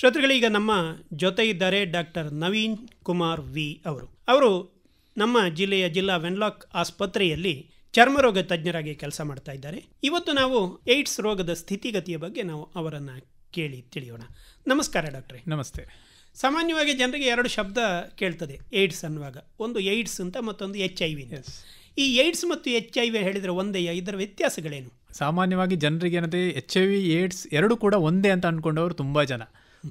ಶ್ರೋತೃಗಳೀಗ ನಮ್ಮ ಜೊತೆ ಇದ್ದಾರೆ ಡಾಕ್ಟರ್ ನವೀನ್ ಕುಮಾರ್ ವಿ ಅವರು ಅವರು ನಮ್ಮ ಜಿಲ್ಲೆಯ ಜಿಲ್ಲಾ ವೆನ್ಲಾಕ್ ಆಸ್ಪತ್ರೆಯಲ್ಲಿ ಚರ್ಮರೋಗ ತಜ್ಞರಾಗಿ ಕೆಲಸ ಮಾಡ್ತಾ ಇದ್ದಾರೆ ಇವತ್ತು ನಾವು ಏಡ್ಸ್ ರೋಗದ ಸ್ಥಿತಿಗತಿಯ ಬಗ್ಗೆ ನಾವು ಅವರನ್ನು ಕೇಳಿ ತಿಳಿಯೋಣ ನಮಸ್ಕಾರ ಡಾಕ್ಟ್ರೆ ನಮಸ್ತೆ ಸಾಮಾನ್ಯವಾಗಿ ಜನರಿಗೆ ಎರಡು ಶಬ್ದ ಕೇಳ್ತದೆ ಏಡ್ಸ್ ಅನ್ನುವಾಗ ಒಂದು ಏಡ್ಸ್ ಅಂತ ಮತ್ತೊಂದು ಎಚ್ ಐ ವಿ ಈ ಏಡ್ಸ್ ಮತ್ತು ಎಚ್ ಐ ವಿ ಹೇಳಿದರೆ ಒಂದೇ ಇದರ ವ್ಯತ್ಯಾಸಗಳೇನು ಸಾಮಾನ್ಯವಾಗಿ ಜನರಿಗೆ ಏನಂತ ಎಚ್ ಐ ವಿ ಏಡ್ಸ್ ಎರಡು ಕೂಡ ಒಂದೇ ಅಂತ ಅಂದ್ಕೊಂಡವರು ತುಂಬ ಜನ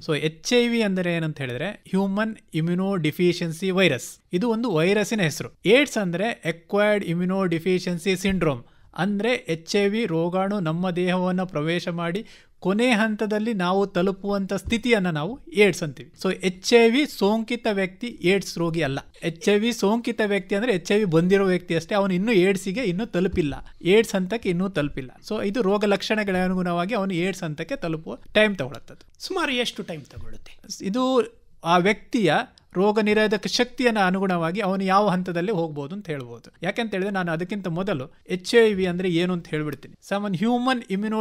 ಸೊ ಎಚ್ ಐ ವಿ ಅಂದರೆ ಏನಂತ ಹೇಳಿದ್ರೆ ಹ್ಯೂಮನ್ ಇಮ್ಯುನೋ ಡಿಫಿಷಿಯನ್ಸಿ ವೈರಸ್ ಇದು ಒಂದು ವೈರಸ್ಸಿನ ಹೆಸರು ಏಡ್ಸ್ ಅಂದರೆ ಎಕ್ವೈರ್ಡ್ ಇಮ್ಯುನೋ ಡಿಫಿಷಿಯನ್ಸಿ ಸಿಂಡ್ರೋಮ್ ಅಂದರೆ ಎಚ್ ಐ ವಿ ರೋಗಾಣು ನಮ್ಮ ದೇಹವನ್ನು ಪ್ರವೇಶ ಮಾಡಿ ಕೊನೆ ಹಂತದಲ್ಲಿ ನಾವು ತಲುಪುವಂತ ಸ್ಥಿತಿಯನ್ನು ನಾವು ಏಡ್ಸ್ ಅಂತೀವಿ ಸೊ ಎಚ್ ಐ ವಿ ಸೋಂಕಿತ ವ್ಯಕ್ತಿ ಏಡ್ಸ್ ರೋಗಿ ಅಲ್ಲ ಎಚ್ ಐ ವಿ ಸೋಂಕಿತ ವ್ಯಕ್ತಿ ಅಂದ್ರೆ ಎಚ್ ಐ ವಿ ಬಂದಿರೋ ವ್ಯಕ್ತಿ ಅಷ್ಟೇ ಅವನು ಇನ್ನೂ ಏಡ್ಸಿಗೆ ಇನ್ನೂ ತಲುಪಿಲ್ಲ ಏಡ್ಸ್ ಹಂತಕ್ಕೆ ಇನ್ನೂ ತಲುಪಿಲ್ಲ ಸೊ ಇದು ರೋಗ ಲಕ್ಷಣಗಳ ಅನುಗುಣವಾಗಿ ಅವನು ಏಡ್ಸ್ ಹಂತಕ್ಕೆ ತಲುಪುವ ಟೈಮ್ ತಗೊಳತ್ತದು ಸುಮಾರು ಎಷ್ಟು ಟೈಮ್ ತಗೊಳ್ಳುತ್ತೆ ಇದು ಆ ವ್ಯಕ್ತಿಯ ರೋಗ ನಿರೋಧಕ ಶಕ್ತಿಯನ್ನು ಅನುಗುಣವಾಗಿ ಅವನು ಯಾವ ಹಂತದಲ್ಲಿ ಹೋಗ್ಬೋದು ಅಂತ ಹೇಳ್ಬೋದು ಯಾಕೆಂತ ಹೇಳಿದ್ರೆ ನಾನು ಅದಕ್ಕಿಂತ ಮೊದಲು ಎಚ್ ಐ ವಿ ಅಂದರೆ ಏನು ಅಂತ ಹೇಳ್ಬಿಡ್ತೀನಿ ಸಮ್ ಹ್ಯೂಮನ್ ಇಮ್ಯುನೋ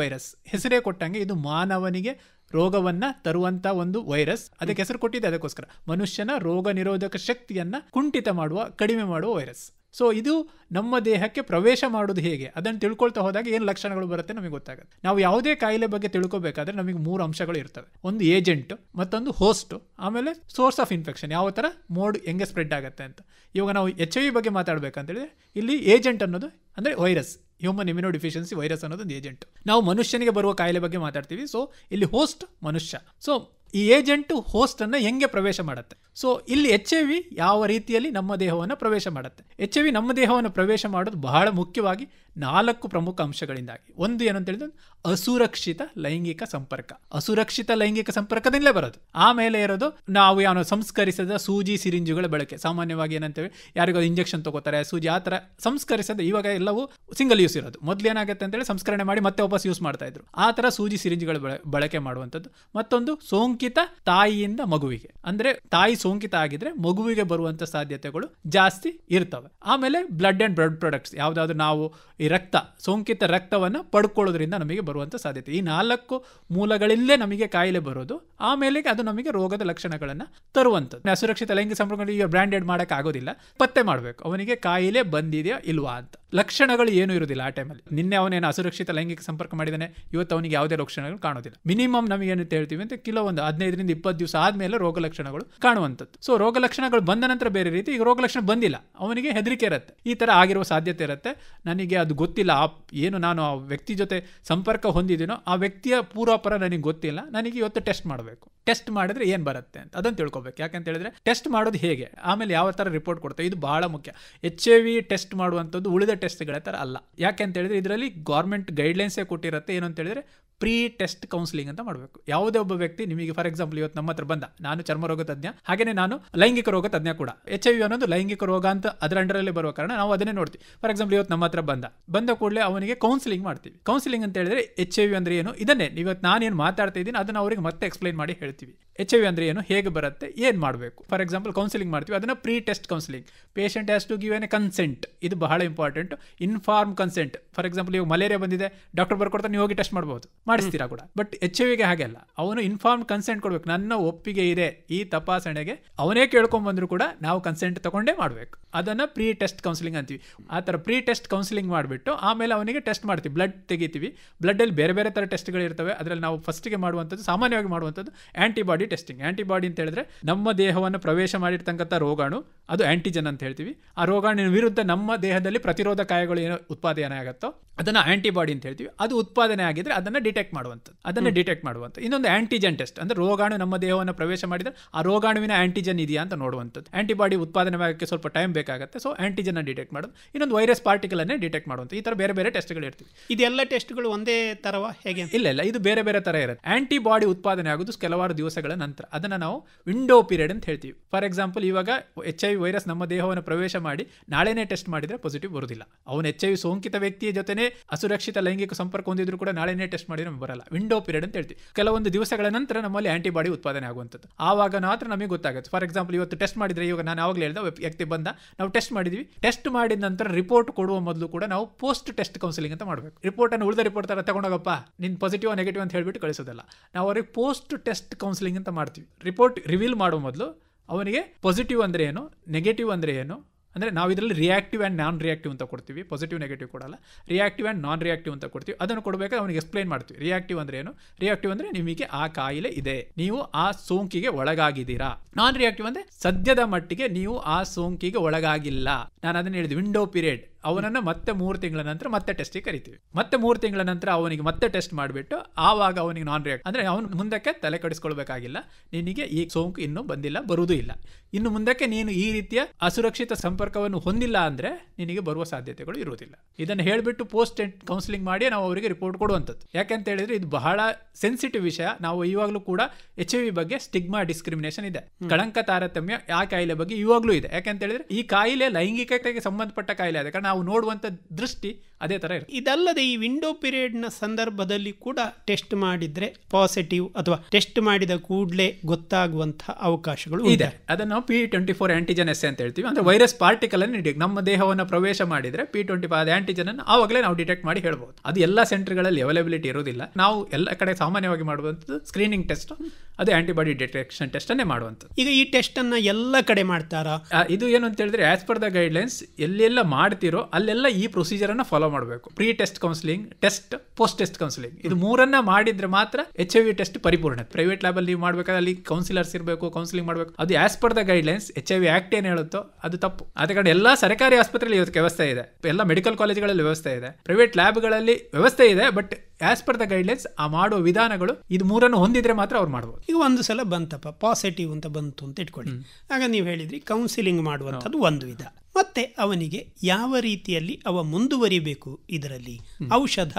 ವೈರಸ್ ಹೆಸರೇ ಕೊಟ್ಟಂಗೆ ಇದು ಮಾನವನಿಗೆ ರೋಗವನ್ನ ತರುವಂತ ಒಂದು ವೈರಸ್ ಅದಕ್ಕೆ ಹೆಸರು ಕೊಟ್ಟಿದೆ ಅದಕ್ಕೋಸ್ಕರ ಮನುಷ್ಯನ ರೋಗ ನಿರೋಧಕ ಶಕ್ತಿಯನ್ನ ಕುಂಠಿತ ಮಾಡುವ ಕಡಿಮೆ ಮಾಡುವ ವೈರಸ್ ಸೊ ಇದು ನಮ್ಮ ದೇಹಕ್ಕೆ ಪ್ರವೇಶ ಮಾಡೋದು ಹೇಗೆ ಅದನ್ನು ತಿಳ್ಕೊಳ್ತಾ ಹೋದಾಗ ಏನು ಲಕ್ಷಣಗಳು ಬರುತ್ತೆ ನಮಗೆ ಗೊತ್ತಾಗುತ್ತೆ ನಾವು ಯಾವುದೇ ಕಾಯಿಲೆ ಬಗ್ಗೆ ತಿಳ್ಕೊಬೇಕಾದ್ರೆ ನಮಗೆ ಮೂರು ಅಂಶಗಳು ಇರ್ತವೆ ಒಂದು ಏಜೆಂಟ್ ಮತ್ತೊಂದು ಹೋಸ್ಟ್ ಆಮೇಲೆ ಸೋರ್ಸ್ ಆಫ್ ಇನ್ಫೆಕ್ಷನ್ ಯಾವ ಥರ ಮೋಡ್ ಹೆಂಗೆ ಸ್ಪ್ರೆಡ್ ಆಗುತ್ತೆ ಅಂತ ಇವಾಗ ನಾವು ಎಚ್ ಐ ವಿ ಬಗ್ಗೆ ಮಾತಾಡಬೇಕಂತೇಳಿದ್ರೆ ಇಲ್ಲಿ ಏಜೆಂಟ್ ಅನ್ನೋದು ಅಂದರೆ virus human immunodeficiency virus ಅನ್ನೋದು ಒಂದು ಏಜೆಂಟ್ ನಾವು ಮನುಷ್ಯನಿಗೆ ಬರುವ ಕಾಯಿಲೆ ಬಗ್ಗೆ ಮಾತಾಡ್ತೀವಿ ಸೊ ಇಲ್ಲಿ ಹೋಸ್ಟ್ ಮನುಷ್ಯ ಸೊ ಈ ಏಜೆಂಟು ಹೋಸ್ಟನ್ನು ಹೆಂಗೆ ಪ್ರವೇಶ ಮಾಡುತ್ತೆ ಸೊ ಇಲ್ಲಿ ಎಚ್ ಐ ವಿ ಯಾವ ರೀತಿಯಲ್ಲಿ ನಮ್ಮ ದೇಹವನ್ನು ಪ್ರವೇಶ ಮಾಡುತ್ತೆ ಎಚ್ ಐ ವಿ ನಮ್ಮ ದೇಹವನ್ನು ಪ್ರವೇಶ ಮಾಡೋದು ಬಹಳ ಮುಖ್ಯವಾಗಿ ನಾಲ್ಕು ಪ್ರಮುಖ ಅಂಶಗಳಿಂದಾಗಿ ಒಂದು ಏನಂತ ಹೇಳಿದ್ರೆ ಅಸುರಕ್ಷಿತ ಲೈಂಗಿಕ ಸಂಪರ್ಕ ಅಸುರಕ್ಷಿತ ಲೈಂಗಿಕ ಸಂಪರ್ಕದಿಂದಲೇ ಬರೋದು ಆಮೇಲೆ ಇರೋದು ನಾವು ಯಾವ ಸಂಸ್ಕರಿಸದ ಸೂಜಿ ಸಿರಿಂಜುಗಳ ಬಳಕೆ ಸಾಮಾನ್ಯವಾಗಿ ಏನಂತೇಳಿ ಯಾರಿಗೋ ಇಂಜೆಕ್ಷನ್ ತಗೋತಾರೆ ಸೂಜಿ ಆ ಥರ ಸಂಸ್ಕರಿಸದ ಇವಾಗ ಎಲ್ಲವೂ ಸಿಂಗಲ್ ಯೂಸ್ ಇರೋದು ಮೊದಲು ಏನಾಗುತ್ತೆ ಅಂತೇಳಿ ಸಂಸ್ಕರಣೆ ಮಾಡಿ ಮತ್ತೆ ವಾಪಸ್ ಯೂಸ್ ಮಾಡ್ತಾ ಇದ್ರು ಆ ಥರ ಸೂಜಿ ಸಿರಿಂಜುಗಳ ಬಳಕೆ ಮಾಡುವಂಥದ್ದು ಮತ್ತೊಂದು ಸೋಂಕಿತ ತಾಯಿಯಿಂದ ಮಗುವಿಗೆ ಅಂದರೆ ತಾಯಿ ಸೋಂಕಿತ ಆಗಿದ್ರೆ ಮಗುವಿಗೆ ಬರುವಂತ ಸಾಧ್ಯತೆಗಳು ಜಾಸ್ತಿ ಇರ್ತವೆ ಆಮೇಲೆ ಬ್ಲಡ್ ಅಂಡ್ ಬ್ಲಡ್ ಪ್ರಾಡಕ್ಟ್ಸ್ ಯಾವ್ದಾದ್ರು ನಾವು ಈ ರಕ್ತ ಸೋಂಕಿತ ರಕ್ತವನ್ನು ಪಡ್ಕೊಳ್ಳೋದ್ರಿಂದ ನಮಗೆ ಬರುವಂತ ಸಾಧ್ಯತೆ ಈ ನಾಲ್ಕು ಮೂಲಗಳಿಂದಲೇ ನಮಗೆ ಕಾಯಿಲೆ ಬರೋದು ಆಮೇಲೆ ಅದು ನಮಗೆ ರೋಗದ ಲಕ್ಷಣಗಳನ್ನು ತರುವಂಥದ್ದು ಅಸುರಕ್ಷಿತ ಲೈಂಗಿಕ ಸಂಪರ್ಕ ಈಗ ಬ್ರ್ಯಾಂಡೆಡ್ ಆಗೋದಿಲ್ಲ ಪತ್ತೆ ಮಾಡಬೇಕು ಅವನಿಗೆ ಕಾಯಿಲೆ ಬಂದಿದೆಯಾ ಇಲ್ವಾ ಅಂತ ಲಕ್ಷಣಗಳು ಏನು ಇರೋದಿಲ್ಲ ಆ ಟೈಮಲ್ಲಿ ನಿನ್ನೆ ಅವನೇನು ಅಸುರಕ್ಷಿತ ಲೈಂಗಿಕ ಸಂಪರ್ಕ ಮಾಡಿದಾನೆ ಇವತ್ತು ಅವನಿಗೆ ಯಾವುದೇ ಲಕ್ಷಣಗಳು ಕಾಣೋದಿಲ್ಲ ಮಿನಿಮಮ್ ನಮಗೆ ಏನಂತ ಹೇಳ್ತೀವಿ ಅಂತ ಕೆಲವೊಂದು ಹದಿನೈದರಿಂದ ಇಪ್ಪತ್ತು ದಿವಸ ಆದಮೇಲೆ ರೋಗ ಲಕ್ಷಣಗಳು ಕಾಣುವಂತ ಸೊ ರೋಗ ಲಕ್ಷಣಗಳು ಬಂದ ನಂತರ ಬೇರೆ ರೀತಿ ಈಗ ರೋಗ ಲಕ್ಷಣ ಬಂದಿಲ್ಲ ಅವನಿಗೆ ಹೆದರಿಕೆ ಇರುತ್ತೆ ಈ ತರ ಆಗಿರುವ ಸಾಧ್ಯತೆ ಇರುತ್ತೆ ನನಗೆ ಅದು ಗೊತ್ತಿಲ್ಲ ಆ ಏನು ನಾನು ಆ ವ್ಯಕ್ತಿ ಜೊತೆ ಸಂಪರ್ಕ ಹೊಂದಿದ್ದೀನೋ ಆ ವ್ಯಕ್ತಿಯ ಪೂರ್ವಾಪರ ನನಗೆ ಗೊತ್ತಿಲ್ಲ ನನಗೆ ಇವತ್ತು ಟೆಸ್ಟ್ ಮಾಡಬೇಕು ಟೆಸ್ಟ್ ಮಾಡಿದ್ರೆ ಏನು ಬರುತ್ತೆ ಅಂತ ಅದನ್ನು ತಿಳ್ಕೊಬೇಕು ಯಾಕಂತ ಹೇಳಿದ್ರೆ ಟೆಸ್ಟ್ ಮಾಡೋದು ಹೇಗೆ ಆಮೇಲೆ ಯಾವ ತರ ರಿಪೋರ್ಟ್ ಕೊಡ್ತಾರೆ ಇದು ಬಹಳ ಮುಖ್ಯ ಎಚ್ ಎ ವಿ ಟೆಸ್ಟ್ ಮಾಡುವಂಥದ್ದು ಉಳಿದ ಟೆಸ್ಟ್ಗಳ ತರ ಅಲ್ಲ ಯಾಕೆಂತ ಹೇಳಿದ್ರೆ ಇದರಲ್ಲಿ ಗೌರ್ಮೆಂಟ್ ಗೈಡ್ಲೈನ್ಸೇ ಕೊಟ್ಟಿರುತ್ತೆ ಏನು ಅಂತ ಹೇಳಿದ್ರೆ ಪ್ರೀ ಟೆಸ್ಟ್ ಕೌನ್ಸಿಲಿಂಗ್ ಅಂತ ಮಾಡಬೇಕು ಯಾವುದೇ ಒಬ್ಬ ವ್ಯಕ್ತಿ ನಿಮಗೆ ಫಾರ್ ಎಕ್ಸಾಂಪಲ್ ಇವತ್ತು ನಮ್ಮ ಹತ್ರ ಬಂದ ನಾನು ಚರ್ಮರೋಗ ತಜ್ಞ ಹಾಗೆ ಹಾಗೇನೆ ನಾನು ಲೈಂಗಿಕ ರೋಗ ತಜ್ಞ ಕೂಡ ಎಚ್ ಐ ವಿ ಅನ್ನೋದು ಲೈಂಗಿಕ ರೋಗ ಅಂತ ಅದರ ಅಂಡರಲ್ಲಿ ಬರುವ ಕಾರಣ ನಾವು ಅದನ್ನೇ ನೋಡ್ತೀವಿ ಫಾರ್ ಎಕ್ಸಾಂಪಲ್ ಇವತ್ತು ನಮ್ಮ ಹತ್ರ ಬಂದ ಬಂದ ಕೂಡಲೇ ಅವನಿಗೆ ಕೌನ್ಸಿಲಿಂಗ್ ಮಾಡ್ತೀವಿ ಕೌನ್ಸಿಲಿಂಗ್ ಅಂತ ಹೇಳಿದ್ರೆ ಎಚ್ ಐ ವಿ ಅಂದ್ರೆ ಏನು ಇದನ್ನೇ ಇವತ್ತು ಏನು ಮಾತಾಡ್ತಾ ಇದ್ದೀನಿ ಅದನ್ನು ಅವರಿಗೆ ಮತ್ತೆ ಎಕ್ಸ್ಪ್ಲೈನ್ ಮಾಡಿ ಹೇಳ್ತೀವಿ ಎಚ್ ಐ ವಿ ಅಂದರೆ ಏನು ಹೇಗೆ ಬರುತ್ತೆ ಏನು ಮಾಡಬೇಕು ಫಾರ್ ಎಕ್ಸಾಂಪಲ್ ಕೌನ್ಸಿಲಿಂಗ್ ಮಾಡ್ತೀವಿ ಅದನ್ನು pre test counselling patient has to give an a consent ಇದು ಬಹಳ important inform consent for example ಇವಾಗ ಮಲೇರಿಯಾ ಬಂದಿದೆ ಡಾಕ್ಟರ್ ಬರ್ಕೊಡ್ತಾರೆ ನೀವು ಹೋಗಿ ಟೆಸ್ಟ್ ಮಾಡ್ಬೋದು ಮಾಡಿಸ್ತೀರಾ ಕೂಡ ಬಟ್ ಎಚ್ ಐ ವಿಗೆ ಹಾಗೆಲ್ಲ ಅವನು ಇನ್ಫಾರ್ಮ್ ಕನ್ಸೆಂಟ್ ಕೊಡಬೇಕು ನನ್ನ ಒಪ್ಪಿಗೆ ಇದೆ ಈ ತಪಾಸಣೆಗೆ ಅವನೇ ಕೇಳ್ಕೊಂಬಂದ್ರು ಕೂಡ ನಾವು ಕನ್ಸೆಂಟ್ ತಗೊಂಡೇ ಮಾಡಬೇಕು ಅದನ್ನು ಪ್ರೀ ಟೆಸ್ಟ್ ಕೌನ್ಸಿಲಿಂಗ್ ಅಂತೀವಿ ಆ ಥರ ಪ್ರೀ ಟೆಸ್ಟ್ ಕೌನ್ಸಿಲಿಂಗ್ ಮಾಡಿಬಿಟ್ಟು ಆಮೇಲೆ ಅವನಿಗೆ ಟೆಸ್ಟ್ ಮಾಡ್ತೀವಿ ಬ್ಲಡ್ ತೆಗಿತೀವಿ ಬ್ಲಡ್ಡಲ್ಲಿ ಬೇರೆ ಬೇರೆ ಥರ ಟೆಸ್ಟ್ಗಳಿರ್ತವೆ ಅದರಲ್ಲಿ ನಾವು ಫಸ್ಟಿಗೆ ಮಾಡುವಂಥದ್ದು ಸಾಮಾನ್ಯವಾಗಿ ಮಾಡುವಂಥದ್ದು ಆ್ಯಂಟಿಬಾಡಿ ಟೆಸ್ಟಿಂಗ್ ಆಂಟಿಬಾಡಿ ಅಂತ ಹೇಳಿದ್ರೆ ನಮ್ಮ ದೇಹವನ್ನು ಪ್ರವೇಶ ಮಾಡಿರ್ತಕ್ಕಂಥ ರೋಗಾಣು ಅದು ಆ್ಯಂಟಿಜನ್ ಅಂತ ಹೇಳ್ತೀವಿ ಆ ರೋಗಾಣಿನ ವಿರುದ್ಧ ನಮ್ಮ ದೇಹದಲ್ಲಿ ಪ್ರತಿರೋಧ ಕಾಯಗಳು ಏನೋ ಉತ್ಪಾದನೆ ಆಗುತ್ತೋ ಅದನ್ನು ಆ್ಯಂಟಿಬಾಡಿ ಅಂತ ಹೇಳ್ತೀವಿ ಅದು ಉತ್ಪಾದನೆ ಆಗಿದ್ರೆ ಅದನ್ನು ಡಿಟೆಕ್ಟ್ ಮಾಡುವಂಥದ್ದು ಅದನ್ನು ಡಿಟೆಕ್ಟ್ ಮಾಡುವಂಥದ್ದು ಇನ್ನೊಂದು ಆ್ಯಂಟಿಜೆನ್ ಟೆಸ್ಟ್ ಅಂದರೆ ರೋಗಾಣು ನಮ್ಮ ದೇಹವನ್ನು ಪ್ರವೇಶ ಮಾಡಿದರೆ ಆ ರೋಗಾಣುವಿನ ಆ್ಯಂಟಿಜೆನ್ ಇದೆಯಾ ಅಂತ ನೋಡುವಂಥದ್ದು ಆ್ಯಂಟಿಬಾಡಿ ಉತ್ಪಾದನೆ ಆಗೋಕ್ಕೆ ಸ್ವಲ್ಪ ಟೈಮ್ ಬೇಕಾಗುತ್ತೆ ಸೊ ಆ್ಯಂಟಿಜನ್ನ ಡಿಟೆಕ್ಟ್ ಮಾಡೋದು ಇನ್ನೊಂದು ವೈರಸ್ ಪಾರ್ಟಿಕಲನ್ನೇ ಡಿಟೆಕ್ಟ್ ಮಾಡುವಂಥ ಈ ಥರ ಬೇರೆ ಬೇರೆ ಟೆಸ್ಟ್ಗಳು ಇರ್ತೀವಿ ಇದೆಲ್ಲ ಟೆಸ್ಟ್ಗಳು ಒಂದೇ ಥರ ಹೇಗೆ ಇಲ್ಲ ಇಲ್ಲ ಇದು ಬೇರೆ ಬೇರೆ ಥರ ಇರುತ್ತೆ ಆ್ಯಂಟಿಬಾಡಿ ಉತ್ಪಾದನೆ ಆಗೋದು ಕೆಲವಾರು ದಿವಸಗಳ ನಂತರ ಅದನ್ನು ನಾವು ವಿಂಡೋ ಪೀರಿಯಡ್ ಅಂತ ಹೇಳ್ತೀವಿ ಫಾರ್ ಎಕ್ಸಾಂಪಲ್ ಇವಾಗ ಎಚ್ ಐ ವಿ ವೈರಸ್ ನಮ್ಮ ದೇಹವನ್ನು ಪ್ರವೇಶ ಮಾಡಿ ನಾಳೆನೇ ಟೆಸ್ಟ್ ಮಾಡಿದರೆ ಪಾಸಿಟಿವ್ ಬರೋದಿಲ್ಲ ಅವನು ಎಚ್ ಐ ವಿ ಸೋಂಕಿತ ವ್ಯಕ್ತಿಯ ಜೊತೆ ಅಸುರಕ್ಷಿತ ಲೈಂಗಿಕ ಸಂಪರ್ಕ ಹೊಂದಿದ್ರು ಕೂಡ ನಾಳೆನೇ ಟೆಸ್ಟ್ ಮಾಡಿ ನಮ್ಗೆ ಬರಲ್ಲ ವಿಂಡೋ ಪೀರಿಯಡ್ ಅಂತ ಹೇಳ್ತೀವಿ ಕೆಲವೊಂದು ದಿವಸಗಳ ನಂತರ ನಮ್ಮಲ್ಲಿ ಆಂಟಿಬಾಡಿ ಉತ್ಪಾದನೆ ಆಗುವಂಥದ್ದು ಆವಾಗ ಮಾತ್ರ ನಮಗೆ ಗೊತ್ತಾಗುತ್ತೆ ಫಾರ್ ಎಕ್ಸಾಂಪಲ್ ಇವತ್ತು ಟೆಸ್ಟ್ ಮಾಡಿದ್ರೆ ಇವಾಗ ನಾನು ಆವಾಗಲೇ ಹೇಳಿದ ವ್ಯಕ್ತಿ ಬಂದ ನಾವು ಟೆಸ್ಟ್ ಮಾಡಿದ್ವಿ ಟೆಸ್ಟ್ ಮಾಡಿದ ನಂತರ ರಿಪೋರ್ಟ್ ಕೊಡುವ ಮೊದಲು ಕೂಡ ನಾವು ಪೋಸ್ಟ್ ಟೆಸ್ಟ್ ಕೌನ್ಸಿಲಿಂಗ್ ಅಂತ ಮಾಡಬೇಕು ಅನ್ನು ಉಳಿದ ರಿಪೋರ್ಟ್ ತರ ತಗೊಂಡೋಗಪ್ಪ ನಿನ್ ಪಾಸಿಟಿವ್ ನೆಗೆಟಿವ್ ಅಂತ ಹೇಳ್ಬಿಟ್ಟು ಕಳಿಸೋದಲ್ಲ ನಾವು ಅವ್ರಿಗೆ ಪೋಸ್ಟ್ ಟೆಸ್ಟ್ ಕೌನ್ಸಿಲಿಂಗ್ ಅಂತ ಮಾಡ್ತೀವಿ ರಿಪೋರ್ಟ್ ರಿವೀಲ್ ಮಾಡುವ ಮೊದಲು ಅವನಿಗೆ ಪಾಸಿಟಿವ್ ಅಂದ್ರೆ ಏನು ನೆಗೆಟಿವ್ ಅಂದ್ರೆ ಏನು ಅಂದರೆ ನಾವು ಇದರಲ್ಲಿ ರಿಯಾಕ್ಟಿವ್ ಆ್ಯಂಡ್ ನಾನ್ ರಿಯಾಕ್ಟಿವ್ ಅಂತ ಕೊಡ್ತೀವಿ ಪಾಸಿಟಿವ್ ನೆಗೆಟಿವ್ ಕೊಡಲ್ಲ ರಿಯಾಕ್ಟಿವ್ ಆ್ಯಂಡ್ ನಾನ್ ರಿಯಾಕ್ಟಿವ್ ಅಂತ ಕೊಡ್ತೀವಿ ಅದನ್ನು ಕೊಡಬೇಕಾದ್ರೆ ಅವ್ನಿಗೆ ಎಕ್ಸ್ಪ್ಲೈನ್ ಮಾಡ್ತೀವಿ ರಿಯಾಕ್ಟಿವ್ ಅಂದ್ರೆ ಏನು ರಿಯಾಕ್ಟಿವ್ ಅಂದರೆ ನಿಮಗೆ ಆ ಕಾಯಿಲೆ ಇದೆ ನೀವು ಆ ಸೋಂಕಿಗೆ ಒಳಗಾಗಿದ್ದೀರಾ ನಾನ್ ರಿಯಾಕ್ಟಿವ್ ಅಂದರೆ ಸದ್ಯದ ಮಟ್ಟಿಗೆ ನೀವು ಆ ಸೋಂಕಿಗೆ ಒಳಗಾಗಿಲ್ಲ ನಾನು ಅದನ್ನು ಹೇಳಿದ್ವಿ ವಿಂಡೋ ಪೀರಿಯಡ್ ಅವನನ್ನು ಮತ್ತೆ ಮೂರು ತಿಂಗಳ ನಂತರ ಮತ್ತೆ ಟೆಸ್ಟಿಗೆ ಕರಿತೀವಿ ಮತ್ತೆ ಮೂರು ತಿಂಗಳ ನಂತರ ಅವನಿಗೆ ಮತ್ತೆ ಟೆಸ್ಟ್ ಮಾಡಿಬಿಟ್ಟು ಆವಾಗ ಅವನಿಗೆ ನಾನ್ ರಿಯಾಕ್ಟ್ ಅಂದರೆ ಅವನು ಮುಂದಕ್ಕೆ ತಲೆ ಕಡಿಸ್ಕೊಳ್ಬೇಕಾಗಿಲ್ಲ ನಿನಗೆ ಈ ಸೋಂಕು ಇನ್ನೂ ಬಂದಿಲ್ಲ ಬರುವುದೂ ಇಲ್ಲ ಇನ್ನು ಮುಂದಕ್ಕೆ ನೀನು ಈ ರೀತಿಯ ಅಸುರಕ್ಷಿತ ಸಂಪರ್ಕವನ್ನು ಹೊಂದಿಲ್ಲ ಅಂದರೆ ನಿನಗೆ ಬರುವ ಸಾಧ್ಯತೆಗಳು ಇರುವುದಿಲ್ಲ ಇದನ್ನು ಹೇಳಿಬಿಟ್ಟು ಪೋಸ್ಟ್ ಕೌನ್ಸಿಲಿಂಗ್ ಮಾಡಿ ನಾವು ಅವರಿಗೆ ರಿಪೋರ್ಟ್ ಕೊಡುವಂಥದ್ದು ಯಾಕೆಂತ ಹೇಳಿದ್ರೆ ಇದು ಬಹಳ ಸೆನ್ಸಿಟಿವ್ ವಿಷಯ ನಾವು ಇವಾಗಲೂ ಕೂಡ ಎಚ್ ಐ ವಿ ಬಗ್ಗೆ ಸ್ಟಿಗ್ಮಾ ಡಿಸ್ಕ್ರಿಮಿನೇಷನ್ ಇದೆ ಕಳಂಕ ತಾರತಮ್ಯ ಆ ಕಾಯಿಲೆ ಬಗ್ಗೆ ಇವಾಗಲೂ ಇದೆ ಯಾಕೆಂತ ಹೇಳಿದ್ರೆ ಈ ಕಾಯಿಲೆ ಲೈಂಗಿಕತೆಗೆ ಸಂಬಂಧಪಟ್ಟ ಕಾಯಿಲೆ ಆದ ಕಾರಣ ನಾವು ನೋಡುವಂಥ ದೃಷ್ಟಿ ಅದೇ ಥರ ಇರುತ್ತೆ ಇದಲ್ಲದೆ ಈ ವಿಂಡೋ ಪೀರಿಯಡ್ನ ಸಂದರ್ಭದಲ್ಲಿ ಕೂಡ ಟೆಸ್ಟ್ ಮಾಡಿದರೆ ಪಾಸಿಟಿವ್ ಅಥವಾ ಟೆಸ್ಟ್ ಮಾಡಿದ ಕೂಡಲೇ ಗೊತ್ತಾಗುವಂಥ ಅವಕಾಶಗಳು ಇದೆ ಅದನ್ನು P twenty four antigens ಅಂತ ಹೇಳ್ತೀವಿ ಅಂದರೆ ವೈರಸ್ ಪಾರ್ಟಿಕಲ್ ಅನ್ನು ನಮ್ಮ ದೇಹವನ್ನು ಪ್ರವೇಶ ಮಾಡಿದರೆ ಪಿ ಟ್ವೆಂಟಿ ಫೈವ್ ಆ್ಯಂಟಿಜನ್ ಅನ್ನು ಆವಾಗಲೇ ನಾವು ಡಿಟೆಕ್ಟ್ ಮಾಡಿ ಹೇಳ್ಬೋದು ಅದು ಎಲ್ಲ ಸೆಂಟರ್ಗಳಲ್ಲಿ ಅವೈಲಬಿಲಿಟಿ ಇರೋದಿಲ್ಲ ನಾವು ಎಲ್ಲ ಕಡೆ ಸಾಮಾನ್ಯವಾಗಿ ಮಾಡುವಂಥದ್ದು ಸ್ಕ್ರೀನಿಂಗ್ ಟೆಸ್ಟ್ ಅದೇ ಆಂಟಿಬಾಡಿ ಡಿಟೆಕ್ಷನ್ ಟೆಸ್ಟ್ ಅನ್ನೇ ಮಾಡುವಂಥದ್ದು ಈಗ ಈ ಟೆಸ್ಟ್ ಅನ್ನ ಎಲ್ಲ ಕಡೆ ಮಾಡ್ತಾರಾ ಇದು ಏನು ಅಂತ ಹೇಳಿದ್ರೆ ಆಸ್ ಪರ್ ದ ಗೈಡ್ಲೈನ್ಸ್ ಎಲ್ಲೆಲ್ಲ ಮಾಡ್ತಿರೋ ಅಲ್ಲೆಲ್ಲ ಈ ಅನ್ನ ಫಾಲೋ ಮಾಡಬೇಕು pre test counselling test post test counselling ಇದು ಮೂರನ್ನ ಮಾಡಿದ್ರೆ ಮಾತ್ರ ಎಚ್ ಐ ವಿ ಟೆಸ್ಟ್ ಪರಿಪೂರ್ಣ ಪ್ರೈವೇಟ್ ಲ್ಯಾಬ್ ನೀವು ಮಾಡಬೇಕಾದ್ರೆ ಅಲ್ಲಿ ಕೌನ್ಸಿಲರ್ಸ್ ಇರಬೇಕು ಕೌನ್ಸಿಲಿಂಗ್ ಮಾಡಬೇಕು ಅದು as per the guidelines H I V act ಏನ್ ಹೇಳುತ್ತೋ ಅದು ತಪ್ಪು ಅದ ಎಲ್ಲಾ ಸರ್ಕಾರಿ ಆಸ್ಪತ್ರೆಗಳಲ್ಲಿ ಇವತ್ತು ವ್ಯವಸ್ಥೆ ಇದೆ ಎಲ್ಲ ಮೆಡಿಕಲ್ ಕಾಲೇಜ್ಗಳಲ್ಲಿ ವ್ಯವಸ್ಥೆ ಇದೆ ಪ್ರೈವೇಟ್ ಲ್ಯಾಬ್ಗಳಲ್ಲಿ ವ್ಯವಸ್ಥೆ ಇದೆ but as per the guidelines ಆ ಮಾಡುವ ವಿಧಾನಗಳು ಇದು ಮೂರನ್ನು ಹೊಂದಿದ್ರೆ ಮಾತ್ರ ಅವ್ರು ಮಾಡ್ಬೋದು ಈಗ ಒಂದು ಸಲ ಬಂತಪ್ಪ ಪಾಸಿಟಿವ್ ಅಂತ ಬಂತು ಅಂತ ಇಟ್ಕೊಳ್ಳಿ ಆಗ ನೀವು ಹೇಳಿದ್ರಿ ಕೌನ್ಸಿಲಿಂಗ್ ಮಾಡುವಂಥದ್ದು ಒಂದು ವಿಧ ಮತ್ತೆ ಅವನಿಗೆ ಯಾವ ರೀತಿಯಲ್ಲಿ ಅವ ಮುಂದುವರಿಬೇಕು ಇದರಲ್ಲಿ ಔಷಧ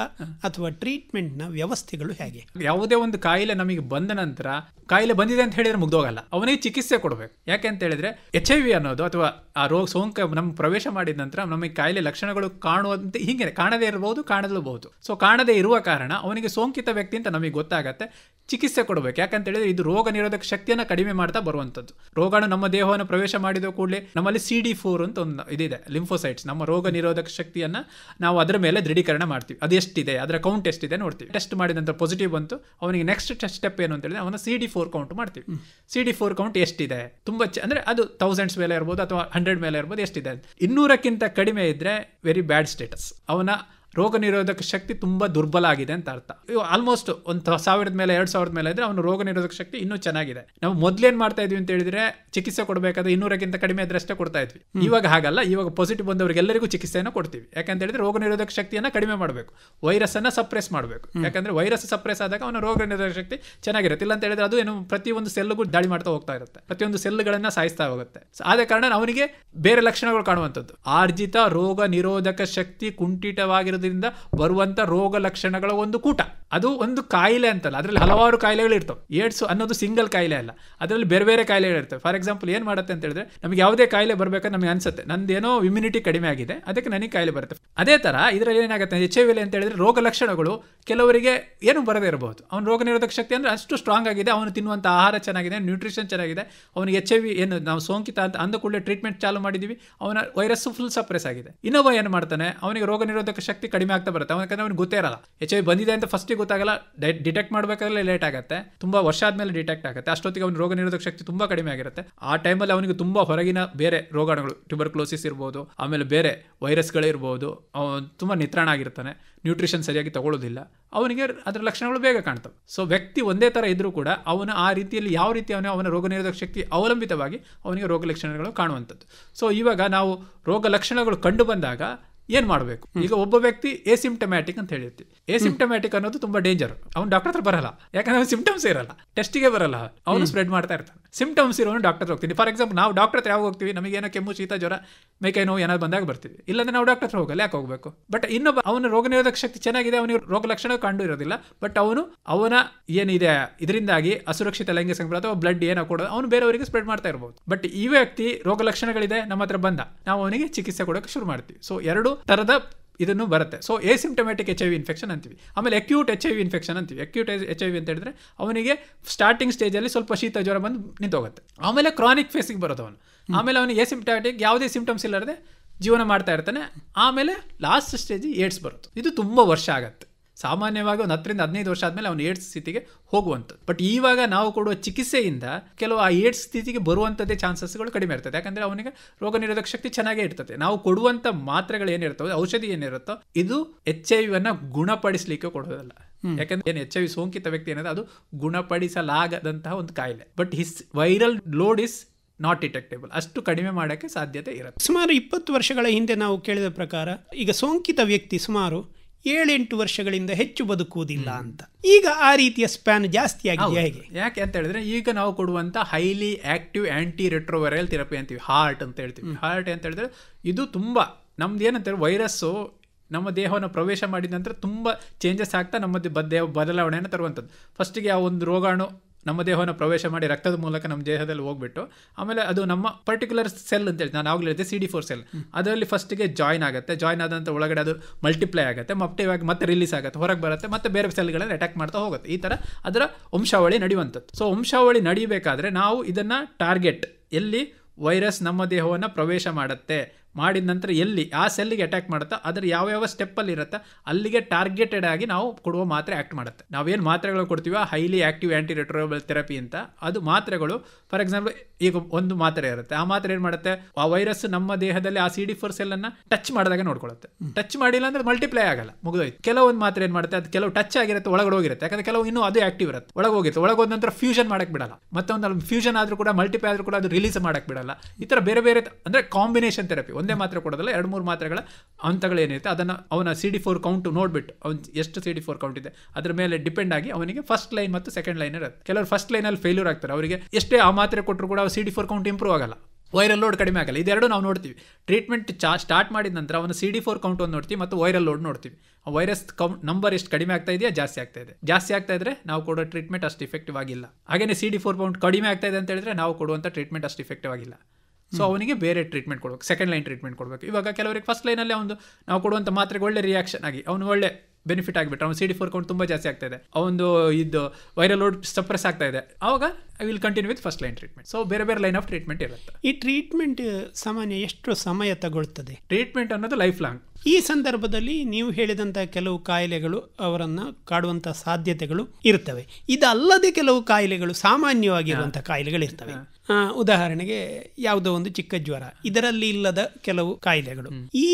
ಅಥವಾ ಟ್ರೀಟ್ಮೆಂಟ್ ನ ವ್ಯವಸ್ಥೆಗಳು ಹೇಗೆ ಯಾವುದೇ ಒಂದು ಕಾಯಿಲೆ ನಮಗೆ ಬಂದ ನಂತರ ಕಾಯಿಲೆ ಬಂದಿದೆ ಅಂತ ಹೇಳಿದ್ರೆ ಮುಗ್ದೋಗಲ್ಲ ಅವನಿಗೆ ಚಿಕಿತ್ಸೆ ಕೊಡಬೇಕು ಯಾಕೆ ಅಂತ ಹೇಳಿದ್ರೆ ಎಚ್ ಐ ವಿ ಅನ್ನೋದು ಅಥವಾ ಆ ರೋಗ ಸೋಂಕು ನಮ್ಮ ಪ್ರವೇಶ ಮಾಡಿದ ನಂತರ ನಮಗೆ ಕಾಯಿಲೆ ಲಕ್ಷಣಗಳು ಕಾಣುವಂತೆ ಹಿಂಗೆ ಕಾಣದೇ ಇರಬಹುದು ಕಾಣದಲ್ಲಬಹುದು ಸೊ ಕಾಣದೇ ಇರುವ ಕಾರಣ ಅವನಿಗೆ ಸೋಂಕಿತ ವ್ಯಕ್ತಿ ಅಂತ ನಮಗೆ ಗೊತ್ತಾಗತ್ತೆ ಚಿಕಿತ್ಸೆ ಕೊಡಬೇಕು ಯಾಕಂತೇಳಿದ್ರೆ ಇದು ರೋಗ ನಿರೋಧಕ ಶಕ್ತಿಯನ್ನು ಕಡಿಮೆ ಮಾಡ್ತಾ ಬರುವಂಥದ್ದು ರೋಗಾಣು ನಮ್ಮ ದೇಹವನ್ನು ಪ್ರವೇಶ ಮಾಡಿದ ಕೂಡಲೇ ನಮ್ಮಲ್ಲಿ ಸಿ ಡಿ ಫೋರ್ ಅಂತ ಒಂದು ಇದಿದೆ ಲಿಂಫೋಸೈಟ್ಸ್ ನಮ್ಮ ರೋಗ ನಿರೋಧಕ ಶಕ್ತಿಯನ್ನು ನಾವು ಅದರ ಮೇಲೆ ದೃಢೀಕರಣ ಮಾಡ್ತೀವಿ ಅದು ಎಷ್ಟಿದೆ ಅದರ ಕೌಂಟ್ ಎಷ್ಟಿದೆ ನೋಡ್ತೀವಿ ಟೆಸ್ಟ್ ಮಾಡಿದ ನಂತರ ಪಾಸಿಟಿವ್ ಬಂತು ಅವನಿಗೆ ನೆಕ್ಸ್ಟ್ ಸ್ಟೆಪ್ ಏನು ಅಂತೇಳಿದ್ರೆ ಅವನ ಸಿ ಡಿ ಫೋರ್ ಕೌಂಟ್ ಮಾಡ್ತೀವಿ ಸಿ ಡಿ ಫೋರ್ ಕೌಂಟ್ ಎಷ್ಟಿದೆ ತುಂಬ ಚ ಅಂದರೆ ಅದು ತೌಸಂಡ್ಸ್ ಮೇಲೆ ಇರ್ಬೋದು ಅಥವಾ ಹಂಡ್ರೆಡ್ ಮೇಲೆ ಇರ್ಬೋದು ಎಷ್ಟಿದೆ ಇನ್ನೂರಕ್ಕಿಂತ ಕಡಿಮೆ ಇದ್ದರೆ ವೆರಿ ಬ್ಯಾಡ್ ಸ್ಟೇಟಸ್ ಅವನ ರೋಗ ನಿರೋಧಕ ಶಕ್ತಿ ತುಂಬ ದುರ್ಬಲ ಆಗಿದೆ ಅಂತ ಅರ್ಥ ಆಲ್ಮೋಸ್ಟ್ ಒಂದು ಸಾವಿರದ ಮೇಲೆ ಎರಡು ಸಾವಿರದ ಮೇಲೆ ಇದ್ರೆ ಅವನು ರೋಗ ನಿರೋಧಕ ಶಕ್ತಿ ಇನ್ನೂ ಚೆನ್ನಾಗಿದೆ ನಾವು ಮೊದಲೇನು ಮಾಡ್ತಾ ಇದ್ವಿ ಅಂತ ಹೇಳಿದ್ರೆ ಚಿಕಿತ್ಸೆ ಕೊಡಬೇಕಾದ್ರೆ ಇನ್ನೂರಕ್ಕಿಂತ ಕಡಿಮೆ ಇದ್ರಷ್ಟೇ ಕೊಡ್ತಾ ಇದ್ವಿ ಇವಾಗ ಹಾಗಲ್ಲ ಇವಾಗ ಪಾಸಿಟಿವ್ ಎಲ್ಲರಿಗೂ ಚಿಕಿತ್ಸೆಯನ್ನು ಕೊಡ್ತೀವಿ ಯಾಕಂತ ಹೇಳಿದ್ರೆ ರೋಗ ನಿರೋಧಕ ಶಕ್ತಿಯನ್ನು ಕಡಿಮೆ ಮಾಡಬೇಕು ವೈರಸ್ಸನ್ನು ಸಪ್ರೆಸ್ ಮಾಡಬೇಕು ಯಾಕಂದ್ರೆ ವೈರಸ್ ಸಪ್ರೆಸ್ ಆದಾಗ ಅವನ ರೋಗ ನಿರೋಧಕ ಶಕ್ತಿ ಚೆನ್ನಾಗಿರುತ್ತೆ ಇಲ್ಲ ಅಂತ ಹೇಳಿದ್ರೆ ಅದು ಏನು ಪ್ರತಿಯೊಂದು ಸೆಲ್ಗೂ ದಾಳಿ ಮಾಡ್ತಾ ಹೋಗ್ತಾ ಇರುತ್ತೆ ಪ್ರತಿಯೊಂದು ಸೆಲ್ಗಳನ್ನ ಸಾಯಿಸ್ತಾ ಹೋಗುತ್ತೆ ಆದ ಕಾರಣ ಅವನಿಗೆ ಬೇರೆ ಲಕ್ಷಣಗಳು ಕಾಣುವಂಥದ್ದು ಆರ್ಜಿತ ರೋಗ ನಿರೋಧಕ ಶಕ್ತಿ ಕುಂಠಿತವಾಗಿರೋದು ತಿನ್ನೋದ್ರಿಂದ ಬರುವಂತ ರೋಗ ಲಕ್ಷಣಗಳ ಒಂದು ಕೂಟ ಅದು ಒಂದು ಕಾಯಿಲೆ ಅಂತಲ್ಲ ಅದರಲ್ಲಿ ಹಲವಾರು ಕಾಯಿಲೆಗಳು ಇರ್ತವೆ ಏಡ್ಸ್ ಅನ್ನೋದು ಸಿಂಗಲ್ ಕಾಯಿಲೆ ಅಲ್ಲ ಅದರಲ್ಲಿ ಬೇರೆ ಬೇರೆ ಕಾಯಿಲೆಗಳು ಇರ್ತವೆ ಫಾರ್ ಎಕ್ಸಾಂಪಲ್ ಏನು ಮಾಡುತ್ತೆ ಅಂತ ಹೇಳಿದ್ರೆ ನಮಗೆ ಯಾವುದೇ ಕಾಯಿಲೆ ಬರಬೇಕಂತ ನಮಗೆ ಅನ್ಸುತ್ತೆ ನಂದೇನೋ ಇಮ್ಯುನಿಟಿ ಕಡಿಮೆ ಆಗಿದೆ ಅದಕ್ಕೆ ನನಗೆ ಕಾಯಿಲೆ ಬರುತ್ತೆ ಅದೇ ತರ ಇದರಲ್ಲಿ ಏನಾಗುತ್ತೆ ಎಚ್ ಐ ವಿಲೆ ಅಂತ ಹೇಳಿದ್ರೆ ರೋಗ ಲಕ್ಷಣಗಳು ಕೆಲವರಿಗೆ ಏನು ಬರದೇ ಇರಬಹುದು ಅವನ ರೋಗ ನಿರೋಧಕ ಶಕ್ತಿ ಅಂದ್ರೆ ಅಷ್ಟು ಸ್ಟ್ರಾಂಗ್ ಆಗಿದೆ ಅವನು ತಿನ್ನುವಂಥ ಆಹಾರ ಚೆನ್ನಾಗಿದೆ ನ್ಯೂಟ್ರಿಷನ್ ಚೆನ್ನಾಗಿದೆ ಅವನಿಗೆ ಎಚ್ ಐ ವಿ ಏನು ನಾವು ಸೋಂಕಿತ ಅಂತ ಅಂದ ಕೂಡಲೇ ಟ್ರೀಟ್ಮೆಂಟ್ ಚಾಲು ಮಾಡಿದ್ದೀವಿ ಅವನ ವೈರಸ್ ಫುಲ್ ಸಪ್ರೆಸ್ ಆಗಿದೆ ಇನ್ನೊಬ್ಬ ಏನು ಮಾಡ್ತಾನೆ ಅವನಿಗೆ ರೋಗ ನಿರೋಧಕ ಶಕ್ತಿ ಕಡಿಮೆ ಆಗ್ತಾ ಬರುತ್ತೆ ಯಾಕಂದ್ರೆ ಅವ್ನಿಗೆ ಗೊತ್ತೇ ಇರಲ್ಲ ಎಚ್ ಐ ಬಂದಿದೆ ಅಂತ ಫಸ್ಟಿಗೆ ಗೊತ್ತಾಗಲ್ಲ ಡಿಟೆಕ್ಟ್ ಮಾಡಬೇಕಾದ್ರೆ ಲೇಟ್ ಆಗುತ್ತೆ ತುಂಬಾ ವರ್ಷ ಆದ್ಮೇಲೆ ಡಿಟೆಕ್ಟ್ ಆಗುತ್ತೆ ಅಷ್ಟೊತ್ತಿಗೆ ಅವ್ನ ರೋಗ ನಿರೋಧಕ ಶಕ್ತಿ ತುಂಬಾ ಕಡಿಮೆ ಆಗಿರುತ್ತೆ ಆ ಟೈಮಲ್ಲಿ ಅವನಿಗೆ ತುಂಬಾ ಹೊರಗಿನ ಬೇರೆ ಟ್ಯೂಬರ್ ಟ್ಯೂಬರ್ಕ್ಲೋಸಿಸ್ ಇರ್ಬೋದು ಆಮೇಲೆ ಬೇರೆ ವೈರಸ್ಗಳೇ ಇರ್ಬೋದು ತುಂಬ ನಿತ್ರಾಣ ಆಗಿರ್ತಾನೆ ನ್ಯೂಟ್ರಿಷನ್ ಸರಿಯಾಗಿ ತಗೊಳ್ಳೋದಿಲ್ಲ ಅವನಿಗೆ ಅದರ ಲಕ್ಷಣಗಳು ಬೇಗ ಕಾಣ್ತವೆ ಸೊ ವ್ಯಕ್ತಿ ಒಂದೇ ಥರ ಇದ್ದರೂ ಕೂಡ ಅವನು ಆ ರೀತಿಯಲ್ಲಿ ಯಾವ ರೀತಿ ಅವನು ಅವನ ರೋಗ ನಿರೋಧಕ ಶಕ್ತಿ ಅವಲಂಬಿತವಾಗಿ ಅವನಿಗೆ ರೋಗ ಲಕ್ಷಣಗಳು ಕಾಣುವಂಥದ್ದು ಸೊ ಇವಾಗ ನಾವು ರೋಗ ಲಕ್ಷಣಗಳು ಕಂಡು ಬಂದಾಗ ಏನ್ ಮಾಡಬೇಕು ಈಗ ಒಬ್ಬ ವ್ಯಕ್ತಿ ಎಸಿಂಪ್ಟಮ್ಯಾಟಿಕ್ ಅಂತ ಹೇಳಿರ್ತೀವಿ ಎಸಿಂಪ್ಟಮ್ಯಾಟಿಕ್ ಅನ್ನೋದು ತುಂಬಾ ಡೇಂಜರ್ ಅವ್ನು ಡಾಕ್ಟರ್ ಹತ್ರ ಬರಲ್ಲ ಯಾಕಂದ್ರೆ ಅವ್ನು ಸಿಂಪ್ಟಮ್ಸ್ ಇರಲ್ಲ ಟೆಸ್ಟಿಗೆ ಬರಲ್ಲ ಅವನು ಸ್ಪ್ರೆಡ್ ಮಾಡ್ತಾ ಇರ್ತಾನೆ ಸಿಂಪ್ಟಮ್ಸ್ ಇರೋನು ಡಾಕ್ಟರ್ ಹೋಗ್ತೀನಿ ಫಾರ್ ಎಕ್ಸಾಂಪಲ್ ನಾವು ಡಾಕ್ಟರ್ ಹತ್ರ ಯಾವಾಗ ಹೋಗ್ತೀವಿ ನಮಗೆ ಏನೋ ಕೆಮ್ಮು ಶೀತ ಜ್ವರ ಮೇಕೆ ನೋವು ಏನಾದ್ರು ಬಂದಾಗ ಬರ್ತೀವಿ ಇಲ್ಲಾಂದ್ರೆ ನಾವು ಡಾಕ್ಟರ್ ಹತ್ರ ಹೋಗಲ್ಲ ಯಾಕೆ ಹೋಗಬೇಕು ಬಟ್ ಇನ್ನೊಬ್ಬ ಅವನ ರೋಗ ನಿರೋಧಕ ಶಕ್ತಿ ಚೆನ್ನಾಗಿದೆ ಅವನಿಗೆ ರೋಗ ಲಕ್ಷಣ ಕಂಡು ಇರೋದಿಲ್ಲ ಬಟ್ ಅವನು ಅವನ ಏನಿದೆ ಇದರಿಂದಾಗಿ ಅಸುರಕ್ಷಿತ ಲೈಂಗಿಕ ಸಂಪರ್ಕ ಅಥವಾ ಬ್ಲಡ್ ಏನೋ ಕೊಡೋದು ಅವನು ಬೇರೆಯವರಿಗೆ ಸ್ಪ್ರೆಡ್ ಮಾಡ್ತಾ ಇರಬಹುದು ಬಟ್ ಈ ವ್ಯಕ್ತಿ ರೋಗ ಲಕ್ಷಣಗಳಿದೆ ನಮ್ಮ ಹತ್ರ ಬಂದ ನಾವು ಅವನಿಗೆ ಚಿಕಿತ್ಸೆ ಕೊಡೋಕೆ ಶುರು ಮಾಡ್ತೀವಿ ಸೊ ಎರಡು ಥರದ ಇದನ್ನು ಬರುತ್ತೆ so asymptomatic H I V infection ಅಂತೀವಿ ಆಮೇಲೆ acute H I V infection ಅಂತೀವಿ ಅಕ್ಯೂಟ್ ಎಚ್ ಐ ವಿ ಅಂತ ಹೇಳಿದ್ರೆ ಅವನಿಗೆ ಸ್ಟಾರ್ಟಿಂಗ್ ಸ್ಟೇಜಲ್ಲಿ ಸ್ವಲ್ಪ ಶೀತ ಜ್ವರ ಬಂದು ನಿಂತೋಗುತ್ತೆ ಆಮೇಲೆ ಕ್ರಾನಿಕ್ ಫೇಸಿಗೆ ಬರುತ್ತೆ ಅವನು ಆಮೇಲೆ ಅವನು ಎಸಿಮ್ಟೊಮ್ಯಾಟಿಕ್ ಯಾವುದೇ ಸಿಮ್ಟಮ್ಸ್ ಇಲ್ಲದೆ ಜೀವನ ಮಾಡ್ತಾ ಇರ್ತಾನೆ ಆಮೇಲೆ ಲಾಸ್ಟ್ ಸ್ಟೇಜ್ ಏಡ್ಸ್ ಬರುತ್ತೆ ಇದು ತುಂಬ ವರ್ಷ ಆಗುತ್ತೆ ಸಾಮಾನ್ಯವಾಗಿ ಒಂದು ಹತ್ತರಿಂದ ಹದಿನೈದು ವರ್ಷ ಆದಮೇಲೆ ಅವನು ಏಡ್ಸ್ ಸ್ಥಿತಿಗೆ ಹೋಗುವಂಥದ್ದು ಬಟ್ ಇವಾಗ ನಾವು ಕೊಡುವ ಚಿಕಿತ್ಸೆಯಿಂದ ಕೆಲವು ಆ ಏಡ್ಸ್ ಸ್ಥಿತಿಗೆ ಬರುವಂಥದ್ದೇ ಚಾನ್ಸಸ್ಗಳು ಕಡಿಮೆ ಇರ್ತದೆ ಯಾಕಂದರೆ ಅವನಿಗೆ ರೋಗ ನಿರೋಧಕ ಶಕ್ತಿ ಚೆನ್ನಾಗೇ ಇರ್ತದೆ ನಾವು ಕೊಡುವಂಥ ಮಾತ್ರೆಗಳು ಏನಿರ್ತವೆ ಔಷಧಿ ಏನಿರುತ್ತೋ ಇದು ಎಚ್ ಐ ವಿಯನ್ನು ಗುಣಪಡಿಸಲಿಕ್ಕೆ ಕೊಡೋದಲ್ಲ ಯಾಕಂದ್ರೆ ಏನು ಎಚ್ ಐ ವಿ ಸೋಂಕಿತ ವ್ಯಕ್ತಿ ಏನಂದ್ರೆ ಅದು ಗುಣಪಡಿಸಲಾಗದಂತಹ ಒಂದು ಕಾಯಿಲೆ but his viral load is not detectable ಅಷ್ಟು ಕಡಿಮೆ ಮಾಡೋಕ್ಕೆ ಸಾಧ್ಯತೆ ಇರುತ್ತೆ ಸುಮಾರು ಇಪ್ಪತ್ತು ವರ್ಷಗಳ ಹಿಂದೆ ನಾವು ಕೇಳಿದ ಪ್ರಕಾರ ಈಗ ಸೋಂಕಿತ ವ್ಯಕ್ತಿ ಸುಮಾರು ಏಳೆಂಟು ವರ್ಷಗಳಿಂದ ಹೆಚ್ಚು ಬದುಕುವುದಿಲ್ಲ ಅಂತ ಈಗ ಆ ರೀತಿಯ ಸ್ಪ್ಯಾನ್ ಜಾಸ್ತಿ ಆಗಿದೆ ಹೇಗೆ ಯಾಕೆ ಅಂತ ಹೇಳಿದ್ರೆ ಈಗ ನಾವು ಕೊಡುವಂತ highly active anti retroviral therapy ಅಂತೀವಿ ಹಾರ್ಟ್ ಅಂತ ಹೇಳ್ತೀವಿ ಹಾರ್ಟ್ ಅಂತ ಹೇಳಿದ್ರೆ ಇದು ತುಂಬಾ ನಮ್ದು ಏನಂತಾರೆ ವೈರಸ್ಸು ನಮ್ಮ ದೇಹವನ್ನು ಪ್ರವೇಶ ಮಾಡಿದ ನಂತರ ತುಂಬ ಚೇಂಜಸ್ ಆಗ್ತಾ ನಮ್ಮ ದೇಹ ಬದಲಾವಣೆಯನ್ನು ತರುವಂಥದ್ದು ಫಸ್ಟಿಗೆ ಆ ಒಂದು ರೋಗಾಣು ನಮ್ಮ ದೇಹವನ್ನು ಪ್ರವೇಶ ಮಾಡಿ ರಕ್ತದ ಮೂಲಕ ನಮ್ಮ ದೇಹದಲ್ಲಿ ಹೋಗ್ಬಿಟ್ಟು ಆಮೇಲೆ ಅದು ನಮ್ಮ ಪರ್ಟಿಕ್ಯುಲರ್ ಸೆಲ್ ಅಂತ ಅಂತೇಳಿ ನಾನು ಆಗಲೇ ಸಿ ಡಿ ಫೋರ್ ಸೆಲ್ ಅದರಲ್ಲಿ ಫಸ್ಟಿಗೆ ಜಾಯ್ನ್ ಆಗುತ್ತೆ ಜಾಯ್ನ್ ಆದಂಥ ಒಳಗಡೆ ಅದು ಮಲ್ಟಿಪ್ಲೈ ಆಗುತ್ತೆ ಆಗಿ ಮತ್ತೆ ರಿಲೀಸ್ ಆಗುತ್ತೆ ಹೊರಗೆ ಬರುತ್ತೆ ಮತ್ತೆ ಬೇರೆ ಸೆಲ್ಗಳಲ್ಲಿ ಅಟ್ಯಾಕ್ ಮಾಡ್ತಾ ಹೋಗುತ್ತೆ ಈ ಥರ ಅದರ ವಂಶಾವಳಿ ನಡೆಯುವಂಥದ್ದು ಸೊ ವಂಶಾವಳಿ ನಡೀಬೇಕಾದ್ರೆ ನಾವು ಇದನ್ನು ಟಾರ್ಗೆಟ್ ಎಲ್ಲಿ ವೈರಸ್ ನಮ್ಮ ದೇಹವನ್ನು ಪ್ರವೇಶ ಮಾಡುತ್ತೆ ಮಾಡಿದ ನಂತರ ಎಲ್ಲಿ ಆ ಸೆಲ್ಲಿಗೆ ಅಟ್ಯಾಕ್ ಮಾಡುತ್ತಾ ಅದರ ಯಾವ ಸ್ಟೆಪ್ಪಲ್ಲಿ ಇರುತ್ತೆ ಅಲ್ಲಿಗೆ ಟಾರ್ಗೆಟೆಡ್ ಆಗಿ ನಾವು ಕೊಡುವ ಮಾತ್ರೆ ಆ್ಯಕ್ಟ್ ಮಾಡುತ್ತೆ ನಾವೇನು ಮಾತ್ರೆಗಳು ಕೊಡ್ತೀವೋ highly active anti retroviral therapy ಅಂತ ಅದು ಮಾತ್ರೆಗಳು ಫಾರ್ ಎಕ್ಸಾಂಪಲ್ ಈಗ ಒಂದು ಮಾತ್ರೆ ಇರುತ್ತೆ ಆ ಮಾತ್ರೆ ಏನು ಮಾಡುತ್ತೆ ಆ ವೈರಸ್ ನಮ್ಮ ದೇಹದಲ್ಲಿ ಆ ಸಿ ಡಿ ಫೋರ್ ಸೆಲ್ಲನ್ನು ಟಚ್ ಮಾಡಿದಾಗ ನೋಡ್ಕೊಳ್ಳುತ್ತೆ ಟಚ್ ಮಾಡಿಲ್ಲ ಅಂದರೆ ಮಲ್ಟಿಪ್ಲೈ ಆಗಲ್ಲ ಮುಗಿದೋಯ್ತು ಕೆಲವೊಂದು ಮಾತ್ರೆ ಏನು ಮಾಡುತ್ತೆ ಅದು ಕೆಲವು ಟಚ್ ಆಗಿರುತ್ತೆ ಒಳಗಡೆ ಹೋಗಿರುತ್ತೆ ಯಾಕಂದ್ರೆ ಕೆಲವು ಇನ್ನೂ ಅದು ಆಕ್ಟಿವ್ ಇರುತ್ತೆ ಒಳಗೆ ಹೋಗಿರುತ್ತೆ ಒಳಗೆ ಹೋದ ನಂತರ ಫ್ಯೂಷನ್ ಮಾಡಕ್ಕೆ ಬಿಡಲ್ಲ ಮತ್ತೊಂದು ಫ್ಯೂಷನ್ ಆದರೂ ಕೂಡ ಮಲ್ಟಿಪ್ಲೈ ಆದರೂ ಕೂಡ ಅದು ರಿಲೀಸ್ ಮಾಡಕ್ಕೆ ಬಿಡಲ್ಲ ಈ ಥರ ಬೇರೆ ಬೇರೆ ಅಂದರೆ ಕಾಂಬಿನೇಷನ್ ಥೆರಪಿ ಒಂದೇ ಮಾತ್ರೆ ಕೊಡೋದಲ್ಲ ಎರಡು ಮೂರು ಮಾತ್ರೆಗಳ ಹಂತಗಳೇನಿರುತ್ತೆ ಅದನ್ನು ಅವನ ಸಿ ಡಿ ಫೋರ್ ಕೌಂಟ್ ನೋಡ್ಬಿಟ್ಟು ಅವ್ನು ಎಷ್ಟು ಸಿ ಡಿ ಫೋರ್ ಕೌಂಟ್ ಇದೆ ಅದರ ಮೇಲೆ ಡಿಪೆಂಡ್ ಆಗಿ ಅವನಿಗೆ ಫಸ್ಟ್ ಲೈನ್ ಮತ್ತು ಸೆಕೆಂಡ್ ಲೈನ್ ಇರುತ್ತೆ ಕೆಲವರು ಫಸ್ಟ್ ಲೈನಲ್ಲಿ ಫೇಲ್ಯೂರ್ ಆಗ್ತಾರೆ ಅವರಿಗೆ ಎಷ್ಟೇ ಆ ಮಾತ್ರೆ ಕೊಟ್ಟರು ಕೂಡ C D four count improve ಆಗಲ್ಲ ವೈರಲ್ ಲೋಡ್ ಕಡಿಮೆ ಆಗಲ್ಲ ಇದೆರಡು ನಾವು ನೋಡ್ತೀವಿ ಟ್ರೀಟ್ಮೆಂಟ್ ಚಾ ಸ್ಟಾರ್ಟ್ ಮಾಡಿದ ನಂತರ ಅವನು ಸಿ ಡಿ ಫೋರ್ ಕೌಂಟ್ ಒಂದು ನೋಡ್ತೀವಿ ಮತ್ತು ವೈರಲ್ ಲೋಡ್ ನೋಡ್ತೀವಿ ಆ ವೈರಸ್ ಕೌಂಟ್ ನಂಬರ್ ಎಷ್ಟು ಕಡಿಮೆ ಆಗ್ತಾ ಇದೆಯಾ ಜಾಸ್ತಿ ಆಗ್ತಾ ಇದೆ ಜಾಸ್ತಿ ಆಗ್ತಾ ಇದ್ರೆ ನಾವು ಕೊಡೋ ಟ್ರೀಟ್ಮೆಂಟ್ ಅಷ್ಟು ಇಫೆಕ್ಟಿವ್ ಆಗಿಲ್ಲ ಹಾಗೆಯೇ ಸಿ ಡಿ ಫೋರ್ ಕೌಂಟ್ ಕಡಿಮೆ ಆಗ್ತಾ ಇದೆ ಅಂತ ಹೇಳಿದ್ರೆ ನಾವು ಕೊಡುವಂಥ ಟ್ರೀಟ್ಮೆಂಟ್ ಅಷ್ಟು ಇಫೆಕ್ಟಿವ್ ಆಗಿಲ್ಲ ಸೊ ಅವನಿಗೆ ಬೇರೆ ಟ್ರೀಟ್ಮೆಂಟ್ ಕೊಡ್ಬೇಕು ಸೆಕೆಂಡ್ ಲೈನ್ ಟ್ರೀಟ್ಮೆಂಟ್ ಕೊಡಬೇಕು ಇವಾಗ ಕೆಲವರಿಗೆ ಫಸ್ಟ್ ಲೈನಲ್ಲಿ ಒಂದು ನಾವು ಕೊಡುವಂಥ ಮಾತ್ರೆಗೆ ಒಳ್ಳೆ ರಿಯಾಕ್ಷನ್ ಆಗಿ ಅವನು ಒಳ್ಳೆ ಬೆನಿಫಿಟ್ ಆಗಿಬಿಟ್ಟು ಅವ್ನು ಸಿ ಡಿ ಫೋರ್ ಕೌಂಟ್ ತುಂಬ ಜಾಸ್ತಿ ಆಗ್ತಾ ಇದೆ ಅವನು ಇದು ವೈರಲ್ ಲೋಡ್ ಸಪ್ರೆಸ್ ಆಗ್ತಾ ಇದೆ ಆವಾಗ I will continue with first line treatment so ಬೇರೆ ಬೇರೆ ಲೈನ್ ಆಫ್ ಟ್ರೀಟ್ಮೆಂಟ್ ಇರುತ್ತೆ ಈ ಟ್ರೀಟ್ಮೆಂಟ್ ಸಾಮಾನ್ಯ ಎಷ್ಟು ಸಮಯ ತಗೊಳ್ತದೆ ಟ್ರೀಟ್ಮೆಂಟ್ ಅನ್ನೋದು ಲೈಫ್ ಲಾಂಗ್ ಈ ಸಂದರ್ಭದಲ್ಲಿ ನೀವು ಹೇಳಿದಂಥ ಕೆಲವು ಕಾಯಿಲೆಗಳು ಅವರನ್ನು ಕಾಡುವಂಥ ಸಾಧ್ಯತೆಗಳು ಇರ್ತವೆ ಇದಲ್ಲದೆ ಕೆಲವು ಕಾಯಿಲೆಗಳು ಸಾಮಾನ್ಯವಾಗಿರುವಂಥ ಕಾಯಿಲೆಗಳು ಇರ್ತವೆ ಉದಾಹರಣೆಗೆ ಯಾವುದೋ ಒಂದು ಚಿಕ್ಕ ಜ್ವರ ಇದರಲ್ಲಿ ಇಲ್ಲದ ಕೆಲವು ಕಾಯಿಲೆಗಳು ಈ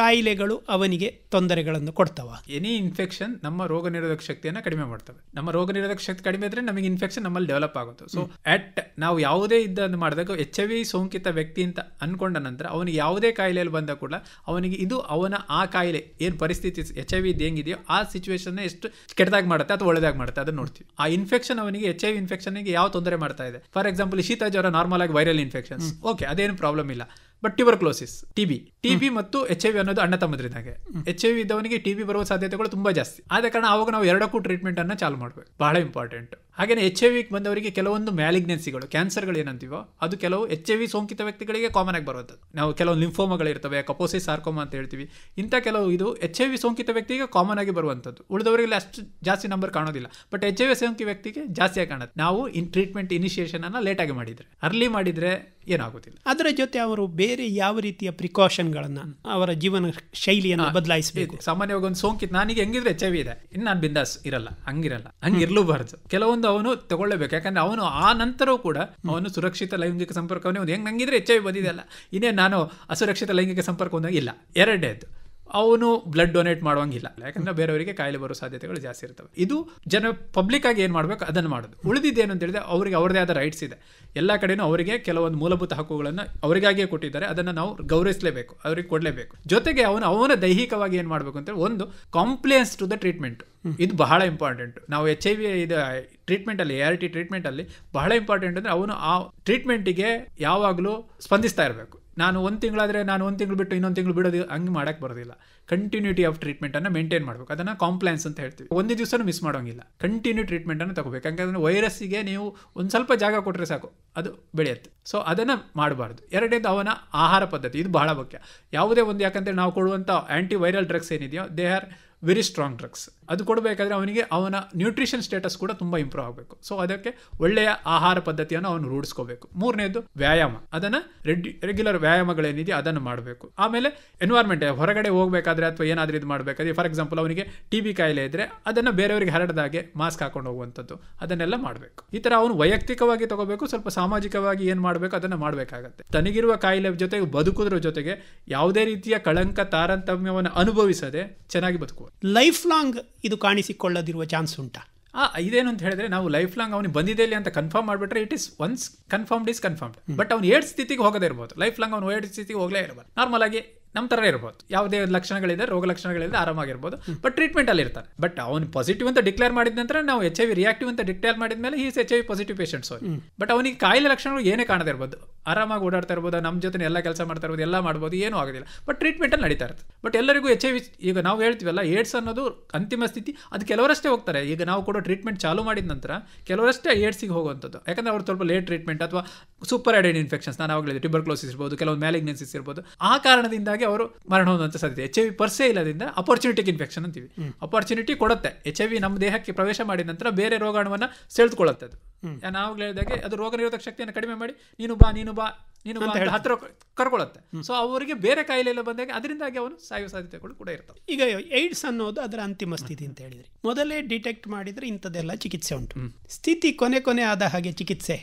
ಕಾಯಿಲೆಗಳು ಅವನಿಗೆ ತೊಂದರೆಗಳನ್ನು ಕೊಡ್ತವೆ ಎನಿ ಇನ್ಫೆಕ್ಷನ್ ನಮ್ಮ ರೋಗ ನಿರೋಧಕ ಶಕ್ತಿಯನ್ನು ಕಡಿಮೆ ಮಾಡ್ತವೆ ನಮ್ಮ ರೋಗ ನಿರೋಧಕ ಶಕ್ತಿ ಕಡಿಮೆ ಇದ್ರೆ ನಮಗೆ ಇನ್ಫೆಕ್ಷನ್ ನಮ್ಮಲ್ಲಿ ಡೆವಲಪ್ ಆಗುತ್ತೆ ಸೊ ಅಟ್ ನಾವು ಯಾವುದೇ ಇದ್ದನ್ನು ಮಾಡಿದಾಗ ಎಚ್ ಐ ವಿ ಸೋಂಕಿತ ವ್ಯಕ್ತಿ ಅಂತ ಅನ್ಕೊಂಡ ನಂತರ ಅವನಿಗೆ ಯಾವುದೇ ಕಾಯಿಲೆಯಲ್ಲಿ ಬಂದ ಕೂಡ ಅವನಿಗೆ ಇದು ಅವನ ಆ ಕಾಯಿಲೆ ಏನು ಪರಿಸ್ಥಿತಿ ಎಚ್ ಐ ವಿ ಹೆಂಗಿದೆಯೋ ಆ ಸಿಚುವೇಶನ್ ಎಷ್ಟು ಕೆಟ್ಟದಾಗಿ ಮಾಡುತ್ತೆ ಅಥವಾ ಒಳ್ಳೆದಾಗಿ ಮಾಡುತ್ತೆ ಅದನ್ನು ನೋಡ್ತೀವಿ ಆ ಇನ್ಫೆಕ್ಷನ್ ಅವನಿಗೆ ಎಚ್ ಐ ವಿ ಇನ್ಫೆಕ್ಷನ್ಗೆ ಯಾವ ತೊಂದರೆ ಮಾಡ್ತಾ ಇದೆ ಫಾರ್ ಎಕ್ಸಾಂಪಲ್ ಶೀತ ಜ್ವರ ನಾರ್ಮಲ್ ಆಗಿ ವೈರಲ್ ಇನ್ಫೆಕ್ಷನ್ಸ್ ಓಕೆ ಅದೇನು ಪ್ರಾಬ್ಲಮ್ ಇಲ್ಲ but tuberculosis T B T B ಮತ್ತು ಎಚ್ ಐ ವಿ ಅನ್ನೋದು ಅಣ್ಣ ಹಾಗೆ ಎಚ್ ಐ ವಿ ಇದ್ದವನಿಗೆ ಟಿ ಬಿ ಬರುವ ಸಾಧ್ಯತೆಗಳು ತುಂಬಾ ಜಾಸ್ತಿ ಆದ ಕಾರಣ ಅವಾಗ ನಾವು ಎರಡಕ್ಕೂ ಟ್ರೀಟ್ಮೆಂಟ್ ಅನ್ನ ಚಾಲು ಮಾಡಬೇಕು ಬಹಳ ಇಂಪಾರ್ಟೆಂಟ್ ಹಾಗೆಯೇ ಎಚ್ ಐ ವಿ ಬಂದವರಿಗೆ ಕೆಲವೊಂದು ಮ್ಯಾಲಿಗ್ನೆನ್ಸಿಗಳು ಕ್ಯಾನ್ಸರ್ಗಳು ಏನಂತೀವೋ ಅದು ಕೆಲವು ಎಚ್ ಐ ವಿ ಸೋಂಕಿತ ವ್ಯಕ್ತಿಗಳಿಗೆ ಕಾಮನ್ ಆಗಿ ಬರುವಂಥದ್ದು ನಾವು ಕೆಲವೊಂದು ಲಿಂಫೋಮಗಳಿರ್ತವೆ ಕಪೋಸಿ ಸಾರ್ಕೋಮ ಅಂತ ಹೇಳ್ತೀವಿ ಇಂಥ ಕೆಲವು ಇದು ಎಚ್ ಐ ವಿ ಸೋಂಕಿತ ವ್ಯಕ್ತಿಗೆ ಕಾಮನ್ ಆಗಿ ಬರುವಂಥದ್ದು ಉಳಿದವರಿಗೆ ಅಷ್ಟು ಜಾಸ್ತಿ ನಂಬರ್ ಕಾಣೋದಿಲ್ಲ ಬಟ್ ಎಚ್ ಐ ವಿ ಸೋಂಕಿ ವ್ಯಕ್ತಿಗೆ ಜಾಸ್ತಿಯಾಗಿ ಕಾಣುತ್ತೆ ನಾವು ಇನ್ ಟ್ರೀಟ್ಮೆಂಟ್ ಇನಿಷಿಯೇಷನನ್ನು ಲೇಟಾಗಿ ಮಾಡಿದರೆ ಅರ್ಲಿ ಮಾಡಿದರೆ ಏನಾಗುತ್ತಿಲ್ಲ ಅದರ ಜೊತೆ ಅವರು ಬೇರೆ ಯಾವ ರೀತಿಯ ಪ್ರಿಕಾಷನ್ಗಳನ್ನು ಅವರ ಜೀವನ ಶೈಲಿಯನ್ನು ಬದಲಾಯಿಸಬೇಕು ಸಾಮಾನ್ಯವಾಗಿ ಒಂದು ಸೋಂಕಿತ ನನಗೆ ಹೆಂಗಿದ್ರೆ ಎಚ್ ಐ ವಿ ಇದೆ ಇನ್ನು ನಾನು ಬಿಂದಾಸ್ ಇರಲ್ಲ ಹಂಗಿರಲ್ಲ ಹಂಗಿರ್ಲೂಬಾರ್ದು ಕೆಲವೊಂದು ಅವನು ತಗೊಳ್ಳಬೇಕು ಯಾಕಂದ್ರೆ ಅವನು ಆ ನಂತರವೂ ಕೂಡ ಅವನು ಸುರಕ್ಷಿತ ಲೈಂಗಿಕ ಸಂಪರ್ಕವನ್ನೇ ಒಂದು ಹೆಂಗೆ ನಂಗಿದ್ರೆ ಹೆಚ್ಚಾಗಿ ಬಂದಿದೆಯಲ್ಲ ಇನ್ನೇ ನಾನು ಅಸುರಕ್ಷಿತ ಲೈಂಗಿಕ ಸಂಪರ್ಕ ಒಂದಾಗಿ ಇಲ್ಲ ಎರಡನೇದ್ದು ಅವನು ಬ್ಲಡ್ ಡೊನೇಟ್ ಮಾಡುವಂಗಿಲ್ಲ ಯಾಕಂದ್ರೆ ಬೇರೆಯವರಿಗೆ ಕಾಯಿಲೆ ಬರೋ ಸಾಧ್ಯತೆಗಳು ಜಾಸ್ತಿ ಇರ್ತವೆ ಇದು ಜನ ಪಬ್ಲಿಕ್ ಆಗಿ ಏನು ಮಾಡಬೇಕು ಅದನ್ನು ಮಾಡೋದು ಏನು ಅಂತ ಹೇಳಿದ್ರೆ ಅವರಿಗೆ ಅವರದೇ ಆದ ರೈಟ್ಸ್ ಇದೆ ಎಲ್ಲ ಕಡೆನೂ ಅವರಿಗೆ ಕೆಲವೊಂದು ಮೂಲಭೂತ ಹಕ್ಕುಗಳನ್ನು ಅವರಿಗಾಗಿಯೇ ಕೊಟ್ಟಿದ್ದಾರೆ ಅದನ್ನು ನಾವು ಗೌರವಿಸಲೇಬೇಕು ಅವ್ರಿಗೆ ಕೊಡಲೇಬೇಕು ಜೊತೆಗೆ ಅವನು ಅವನ ದೈಹಿಕವಾಗಿ ಏನು ಮಾಡಬೇಕು ಅಂತೇಳಿ ಒಂದು ಕಾಂಪ್ಲೇನ್ಸ್ ಟು ದ ಟ್ರೀಟ್ಮೆಂಟ್ ಇದು ಬಹಳ ಇಂಪಾರ್ಟೆಂಟ್ ನಾವು ಎಚ್ ಐ ವಿ ಇದು ಟ್ರೀಟ್ಮೆಂಟಲ್ಲಿ ಎ ಆರ್ ಟಿ ಟ್ರೀಟ್ಮೆಂಟಲ್ಲಿ ಬಹಳ ಇಂಪಾರ್ಟೆಂಟ್ ಅಂದರೆ ಅವನು ಆ ಟ್ರೀಟ್ಮೆಂಟಿಗೆ ಯಾವಾಗಲೂ ಸ್ಪಂದಿಸ್ತಾ ಇರಬೇಕು ನಾನು ಒಂದು ತಿಂಗಳಾದರೆ ನಾನು ಒಂದು ತಿಂಗಳು ಬಿಟ್ಟು ಇನ್ನೊಂದು ತಿಂಗಳು ಬಿಡೋದು ಹಂಗೆ ಮಾಡೋಕ್ಕೆ ಬರೋದಿಲ್ಲ ಕಂಟಿನ್ಯೂಟಿ ಆಫ್ ಟ್ರೀಟ್ಮೆಂಟನ್ನು ಮೇಂಟೈನ್ ಮಾಡಬೇಕು ಅದನ್ನು ಕಾಂಪ್ಲೈನ್ಸ್ ಅಂತ ಹೇಳ್ತೀವಿ ಒಂದು ದಿವಸನೂ ಮಿಸ್ ಮಾಡೋಂಗಿಲ್ಲ ಕಂಟಿನ್ಯೂ ಟ್ರೀಟ್ಮೆಂಟನ್ನು ತಗೋಬೇಕು ಯಾಕಂದರೆ ವೈರಸ್ಸಿಗೆ ನೀವು ಒಂದು ಸ್ವಲ್ಪ ಜಾಗ ಕೊಟ್ಟರೆ ಸಾಕು ಅದು ಬೆಳೆಯುತ್ತೆ ಸೊ ಅದನ್ನು ಮಾಡಬಾರ್ದು ಎರಡನೇದು ಅವನ ಆಹಾರ ಪದ್ಧತಿ ಇದು ಬಹಳ ಮುಖ್ಯ ಯಾವುದೇ ಒಂದು ಯಾಕಂದರೆ ನಾವು ಕೊಡುವಂಥ ಆ್ಯಂಟಿ ವೈರಲ್ ಡ್ರಗ್ಸ್ ಏನಿದೆಯೋ they are very strong drugs ಅದು ಕೊಡಬೇಕಾದ್ರೆ ಅವನಿಗೆ ಅವನ ನ್ಯೂಟ್ರಿಷನ್ ಸ್ಟೇಟಸ್ ಕೂಡ ತುಂಬ ಇಂಪ್ರೂವ್ ಆಗಬೇಕು ಸೊ ಅದಕ್ಕೆ ಒಳ್ಳೆಯ ಆಹಾರ ಪದ್ಧತಿಯನ್ನು ಅವನು ರೂಢಿಸ್ಕೋಬೇಕು ಮೂರನೇದು ವ್ಯಾಯಾಮ ಅದನ್ನು ರೆಡ್ ರೆಗ್ಯುಲರ್ ವ್ಯಾಯಾಮಗಳೇನಿದೆ ಅದನ್ನು ಮಾಡಬೇಕು ಆಮೇಲೆ ಎನ್ವೈರ್ಮೆಂಟ್ ಹೊರಗಡೆ ಹೋಗಬೇಕಾದ್ರೆ ಅಥವಾ ಏನಾದರೂ ಇದು ಮಾಡಬೇಕಾದ್ರೆ ಫಾರ್ ಎಕ್ಸಾಂಪಲ್ ಅವನಿಗೆ ಟಿ ಬಿ ಕಾಯಿಲೆ ಇದ್ದರೆ ಅದನ್ನು ಬೇರೆಯವರಿಗೆ ಹರಡದಾಗೆ ಮಾಸ್ಕ್ ಹಾಕೊಂಡು ಹೋಗುವಂಥದ್ದು ಅದನ್ನೆಲ್ಲ ಮಾಡಬೇಕು ಈ ಥರ ಅವನು ವೈಯಕ್ತಿಕವಾಗಿ ತಗೋಬೇಕು ಸ್ವಲ್ಪ ಸಾಮಾಜಿಕವಾಗಿ ಏನು ಮಾಡಬೇಕು ಅದನ್ನು ಮಾಡಬೇಕಾಗತ್ತೆ ತನಗಿರುವ ಕಾಯಿಲೆ ಜೊತೆಗೆ ಬದುಕುದ್ರ ಜೊತೆಗೆ ಯಾವುದೇ ರೀತಿಯ ಕಳಂಕ ತಾರತಮ್ಯವನ್ನು ಅನುಭವಿಸದೆ ಚೆನ್ನಾಗಿ ಬದುಕುವ ಲೈಫ್ ಲಾಂಗ್ ಇದು ಕಾಣಿಸಿಕೊಳ್ಳದಿರುವ ಚಾನ್ಸ್ ಉಂಟಾ ಆ ಇದೇನು ಅಂತ ಹೇಳಿದ್ರೆ ನಾವು ಲೈಫ್ ಲಾಂಗ್ ಅವನಿಗೆ ಬಂದಿದೆ ಅಲ್ಲಿ ಅಂತ ಕನ್ಫರ್ಮ್ ಮಾಡಿಬಿಟ್ರೆ it is once confirmed is confirmed but ಅವ್ನು ಏಡ್ ಸ್ಥಿತಿಗೆ ಹೋಗದೇ ಇರ್ಬೋದು ಲೈಫ್ ಲಾಂಗ್ ಅವ್ನು ಏಡ್ ಸ್ಥಿತಿಗೆ ಹೋಗಲೇ ಇರ್ಬೋದು ನಾರ್ಮಲ್ ಆಗಿ ನಮ್ಮ ಥರ ಇರ್ಬೋದು ಯಾವುದೇ ಲಕ್ಷಣಗಳಿದೆ ರೋಗ ಲಕ್ಷಣಗಳಿದೆ ಆರಾಮಾಗಿರ್ಬೋದು ಬಟ್ ಟ್ರೀಟ್ಮೆಂಟ್ ಅಲ್ಲಿ ಇರ್ತಾರೆ ಬಟ್ ಅವ್ನು ಪಾಸಿಟಿವ್ ಅಂತ ಡಿಕ್ಲೇರ್ ಮಾಡಿದ ನಂತರ ನಾವು ಎಚ್ ಐ ವಿ ರಿಯಾಕ್ಟಿವ್ ಅಂತ ಡಿಕ್ಲೇರ್ ಮಾಡಿದ ಮೇಲೆ is H I V positive patients but ಅವನಿಗೆ ಕಾಯಿಲೆ ಲಕ್ಷಣಗಳು ಏನೇ ಕಾಣದಿರ್ಬೋದು ಆರಾಮಾಗಿ ಓಡಾಡ್ತಾ ಇರ್ಬೋದು ನಮ್ಮ ಜೊತೆ ಎಲ್ಲ ಕೆಲಸ ಮಾಡ್ತಾ ಇರ್ಬೋದು ಎಲ್ಲ ಮಾಡ್ಬೋದು ಏನೂ ಆಗೋದಿಲ್ಲ ಬಟ್ ಟ್ರೀಟ್ಮೆಂಟಲ್ಲಿ ನಡೀತಾ ಇರ್ತದೆ ಬಟ್ ಎಲ್ಲರಿಗೂ ಎಚ್ ಐ ವಿ ಈಗ ನಾವು ಹೇಳ್ತೀವಲ್ಲ ಏಡ್ಸ್ ಅನ್ನೋದು ಅಂತಿಮ ಸ್ಥಿತಿ ಅದು ಕೆಲವರಷ್ಟೇ ಹೋಗ್ತಾರೆ ಈಗ ನಾವು ಕೂಡ ಟ್ರೀಟ್ಮೆಂಟ್ ಚಾಲೂ ಮಾಡಿದ ನಂತರ ಕೆಲವರಷ್ಟೇ ಏಡ್ಸಿಗೆ ಹೋಗುವಂಥದ್ದು ಯಾಕಂದ್ರೆ ಅವ್ರು ಸ್ವಲ್ಪ ಲೇಟ್ ಟ್ರೀಟ್ಮೆಂಟ್ ಅಥವಾ ಸೂಪರ್ ಆಡೆಡ್ ಇನ್ಫೆಕ್ಷನ್ಸ್ ನಾನು ಆವಾಗಲೇ ಟ್ಯೂಬರ್ ಕ್ಲೋಸಿಸ್ ಇರ್ಬೋದು ಕೆಲವು ಮ್ಯಾಲಿಗ್ನೆನ್ಸಿಸ್ ಇರ್ಬೋದು ಆ ಕಾರಣದಿಂದಾಗಿ ಅವರು ಮರಣ ಹೊಂದುವಂತ ಸಾಧ್ಯತೆ ಎಚ್ ಐ ವಿ ಪರ್ಸೆ ಇಲ್ಲದಿಂದ ಅಪರ್ಚುನಿಟಿ ಇನ್ಫೆಕ್ಷನ್ ಅಂತೀವಿ ಅಪರ್ಚುನಿಟಿ ಕೊಡುತ್ತೆ ಎಚ್ ಐ ವಿ ನಮ್ಮ ದೇಹಕ್ಕೆ ಪ್ರವೇಶ ಮಾಡಿದ ನಂತರ ಬೇರೆ ರೋಗಾಣುವನ್ನು ಸೆಳೆದುಕೊಳ್ಳುತ್ತೆ ಅದು ನಾವು ಹೇಳಿದಾಗೆ ಅದು ರೋಗ ನಿರೋಧಕ ಶಕ್ತಿಯನ್ನು ಕಡಿಮೆ ಮಾಡಿ ನೀನು ಬಾ ನೀನು ಬಾ ನೀನು ಹತ್ತಿರ ಕರ್ಕೊಳ್ಳುತ್ತೆ ಸೊ ಅವರಿಗೆ ಬೇರೆ ಕಾಯಿಲೆ ಎಲ್ಲ ಬಂದಾಗ ಅದರಿಂದಾಗಿ ಅವನು ಸಾಯುವ ಸಾಧ್ಯತೆಗಳು ಕೂಡ ಇರ್ತವೆ ಈಗ ಏಡ್ಸ್ ಅನ್ನೋದು ಅದರ ಅಂತಿಮ ಸ್ಥಿತಿ ಅಂತ ಹೇಳಿದ್ರಿ ಮೊದಲೇ ಡಿಟೆಕ್ಟ್ ಮಾಡಿದ್ರೆ ಇಂಥದ್ದೆಲ್ಲ ಚಿಕಿತ್ಸೆ ಉಂಟು ಸ್ಥಿತಿ ಕೊನೆ ಕೊನೆ ಆದ ಹಾಗೆ ಚಿಕಿತ್ಸೆ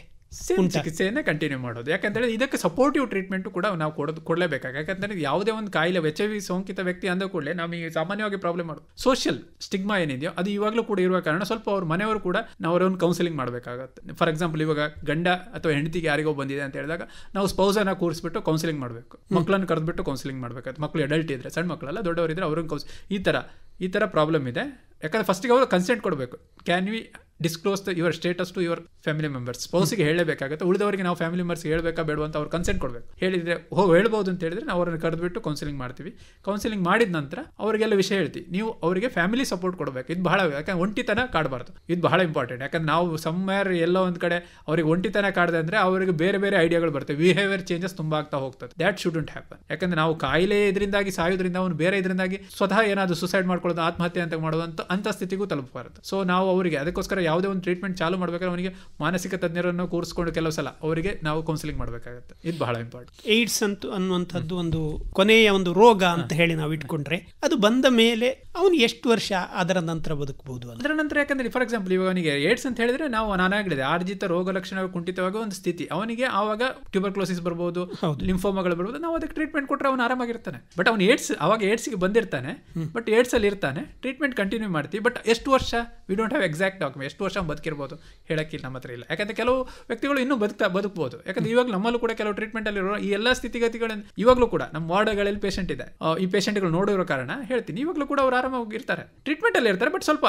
ಸೇಮ್ ಚಿಕಿತ್ಸೆಯನ್ನೇ ಕಂಟಿನ್ಯೂ ಮಾಡೋದು ಯಾಕಂದರೆ ಇದಕ್ಕೆ ಸಪೋರ್ಟಿವ್ ಟ್ರೀಟ್ಮೆಂಟು ಕೂಡ ನಾವು ಕೊಡೋದು ಕೊಡಲೇಬೇಕಾಗ ಯಾಕಂದರೆ ಯಾವುದೇ ಒಂದು ಕಾಯಿಲೆ ಎಚ್ ಐ ವಿ ಸೋಂಕಿತ ವ್ಯಕ್ತಿ ಅಂದ ಕೂಡಲೇ ನಮಗೆ ಸಾಮಾನ್ಯವಾಗಿ ಪ್ರಾಬ್ಲಮ್ ಮಾಡೋದು ಸೋಷಿಯಲ್ ಸ್ಟಿಗ್ಮಾ ಏನಿದೆಯೋ ಅದು ಇವಾಗಲೂ ಕೂಡ ಇರುವ ಕಾರಣ ಸ್ವಲ್ಪ ಅವ್ರ ಮನೆಯವರು ಕೂಡ ನಾವು ಅವರೊಂದು ಕೌನ್ಸಿಲಿಂಗ್ ಮಾಡಬೇಕಾಗುತ್ತೆ ಫಾರ್ ಎಕ್ಸಾಂಪಲ್ ಇವಾಗ ಗಂಡ ಅಥವಾ ಹೆಂಡತಿಗೆ ಯಾರಿಗೋ ಬಂದಿದೆ ಅಂತ ಹೇಳಿದಾಗ ನಾವು ಸ್ಪೌಸನ್ನ ಕೂರಿಸ್ಬಿಟ್ಟು ಕೌನ್ಸಿಲಿಂಗ್ ಮಾಡಬೇಕು ಮಕ್ಕಳನ್ನು ಕರೆದ್ಬಿಟ್ಟು ಕೌನ್ಸಿಲಿಂಗ್ ಮಾಡಬೇಕಾಗುತ್ತೆ ಮಕ್ಕಳು ಅಡಲ್ಟ್ ಇದ್ದರೆ ಸಣ್ಣ ಮಕ್ಕಳಲ್ಲ ದೊಡ್ಡವರಿದ್ರೆ ಅವ್ರನ್ನ ಕೌನ್ಸಿ ಈ ಥರ ಈ ಥರ ಪ್ರಾಬ್ಲಮ್ ಇದೆ ಯಾಕಂದರೆ ಫಸ್ಟಿಗೆ ಅವರು ಕನ್ಸೆಂಟ್ ಕೊಡಬೇಕು can we disclose your status to your family members ಸ್ಪೌಸಿಗೆ ಹೇಳಬೇಕಾಗುತ್ತೆ ಉಳಿದವರಿಗೆ ನಾವು ಫ್ಯಾಮಿಲಿ ಮೆಂಬರ್ಸ್ ಹೇಳಬೇಕಾ ಬೇಡ ಅಂತ ಅವ್ರು ಕನ್ಸೆಂಟ್ ಕೊಡಬೇಕು ಹೇಳಿದ್ರೆ ಹೋ ಹೇಳ್ಬೋದು ಅಂತ ಹೇಳಿದ್ರೆ ನಾವು ಅವ್ರನ್ನ ಬಿಟ್ಟು ಕೌನ್ಸಿಲಿಂಗ್ ಮಾಡ್ತೀವಿ ಕೌನ್ಸಿಲಿಂಗ್ ಮಾಡಿದ ನಂತರ ಅವರಿಗೆಲ್ಲ ವಿಷಯ ಹೇಳ್ತೀವಿ ನೀವು ಅವರಿಗೆ ಫ್ಯಾಮಿಲಿ ಸಪೋರ್ಟ್ ಕೊಡಬೇಕು ಇದು ಬಹಳ ಯಾಕಂದ್ರೆ ಒಂಟಿತನ ಕಾಡಬಾರ್ದು ಇದು ಬಹಳ ಇಂಪಾರ್ಟೆಂಟ್ ಯಾಕಂದ್ರೆ ನಾವು ಸಮ್ಮೇರ್ ಎಲ್ಲ ಒಂದು ಕಡೆ ಅವ್ರಿಗೆ ಒಂಟಿತನ ಕಾಡದೆ ಅಂದ್ರೆ ಅವರಿಗೆ ಬೇರೆ ಬೇರೆ ಐಡಿಯಾಗಳು ಬರ್ತವೆ ಬಿಹೇವಿಯರ್ ಚೇಂಜಸ್ ತುಂಬಾ ಆಗ್ತಾ ಹೋಗ್ತದೆ ದ್ಯಾಟ್ ಶುಡಂಟ್ ಹ್ಯಾಪನ್ ಯಾಕಂದ್ರೆ ನಾವು ಕಾಯಿಲೆ ಇದರಿಂದಾಗಿ ಸಾಯೋದ್ರಿಂದ ಅವನು ಬೇರೆ ಇದರಿಂದಾಗಿ ಸ್ವತಃ ಏನಾದರೂ ಸುಸೈಡ್ ಮಾಡ್ಕೊಳ್ಳೋದು ಆತ್ಮಹತ್ಯೆ ಅಂತ ಮಾಡೋದು ಅಂತ ಅಂತ ಸ್ಥಿತಿಗೂ ತಲುಪಬಾರದು ಸೊ ನಾವು ಅವರಿಗೆ ಅದಕ್ಕೋಸ್ಕರ ಯಾವುದೇ ಒಂದು ಟ್ರೀಟ್ಮೆಂಟ್ ಚಾಲು ಮಾಡಬೇಕಾದ್ರೆ ಅವನಿಗೆ ಮಾನಸಿಕ ತಜ್ಞರನ್ನು ಕೂರಿಸ್ಕೊಂಡು ಕೆಲವು ಸಲ ಅವರಿಗೆ ನಾವು ಕೌನ್ಸಿಲಿಂಗ್ ಮಾಡಬೇಕಾಗುತ್ತೆ ಇದು ಬಹಳ ಇಂಪಾರ್ಟೆಂಟ್ ಏಡ್ಸ್ ಅಂತ ಅನ್ನುವಂಥದ್ದು ಒಂದು ಕೊನೆಯ ಒಂದು ರೋಗ ಅಂತ ಹೇಳಿ ನಾವು ಇಟ್ಕೊಂಡ್ರೆ ಅದು ಬಂದ ಮೇಲೆ ಅವನು ಎಷ್ಟು ವರ್ಷ ಅದರ ನಂತರ ಬದುಕಬಹುದು ಅದರ ನಂತರ ಯಾಕಂದ್ರೆ ಫಾರ್ ಎಕ್ಸಾಂಪಲ್ ಇವಾಗ ಅವನಿಗೆ ಏಡ್ಸ್ ಅಂತ ಹೇಳಿದ್ರೆ ನಾವು ನಾನಾಗಿದೆ ಆರ್ಜಿತ ರೋಗ ಲಕ್ಷಣ ಕುಂಠಿತವಾಗ ಒಂದು ಸ್ಥಿತಿ ಅವನಿಗೆ ಆವಾಗ ಟ್ಯೂಬರ್ ಕ್ಲೋಸಿಸ್ ಬರ್ಬೋದು ಲಿಂಫೋಮಗಳು ಬರಬಹುದು ನಾವು ಅದಕ್ಕೆ ಟ್ರೀಟ್ಮೆಂಟ್ ಕೊಟ್ಟರೆ ಅವನು ಆರಾಮಾಗಿರ್ತಾನೆ ಬಟ್ ಅವನು ಏಡ್ಸ್ ಅವಾಗ ಏಡ್ಸ್ಗೆ ಬಂದಿರ್ತಾನೆ ಬಟ್ ಏಡ್ಸ್ ಅಲ್ಲಿ ಇರ್ತಾನೆ ಟ್ರೀಟ್ಮೆಂಟ್ ಕಂಟಿನ್ಯೂ ಮಾಡ್ತೀವಿ ಬಟ್ ಎಷ್ಟು ವರ್ಷ we don't have exact document ಎಷ್ಟು ವರ್ಷ ಬದುಕಿರ್ಬೋದು ಹೇಳೋಕ್ಕಿಲ್ಲ ನಮ್ಮ ಹತ್ರ ಇಲ್ಲ ಯಾಕಂದರೆ ಕೆಲವು ವ್ಯಕ್ತಿಗಳು ಇನ್ನೂ ಬದುಕ್ತಾ ಬದುಕ್ಬೋದು ಯಾಕಂದ್ರೆ ಇವಾಗ ನಮ್ಮಲ್ಲೂ ಕೂಡ ಕೆಲವು ಟ್ರೀಟ್ಮೆಂಟಲ್ಲಿರೋ ಈ ಎಲ್ಲ ಸ್ಥಿತಿಗತಿಗಳನ್ನು ಇವಾಗಲೂ ಕೂಡ ನಮ್ಮ ವಾರ್ಡ್ಗಳಲ್ಲಿ ಪೇಷಂಟ್ ಇದೆ ಈ ಪೇಷಂಟ್ಗಳು ನೋಡಿರೋ ಕಾರಣ ಹೇಳ್ತೀನಿ ಇವಾಗಲೂ ಕೂಡ ಅವ್ರು ಆರಾಮಾಗಿರ್ತಾರೆ ಇರ್ತಾರೆ ಅಲ್ಲಿ ಇರ್ತಾರೆ ಬಟ್ ಸ್ವಲ್ಪ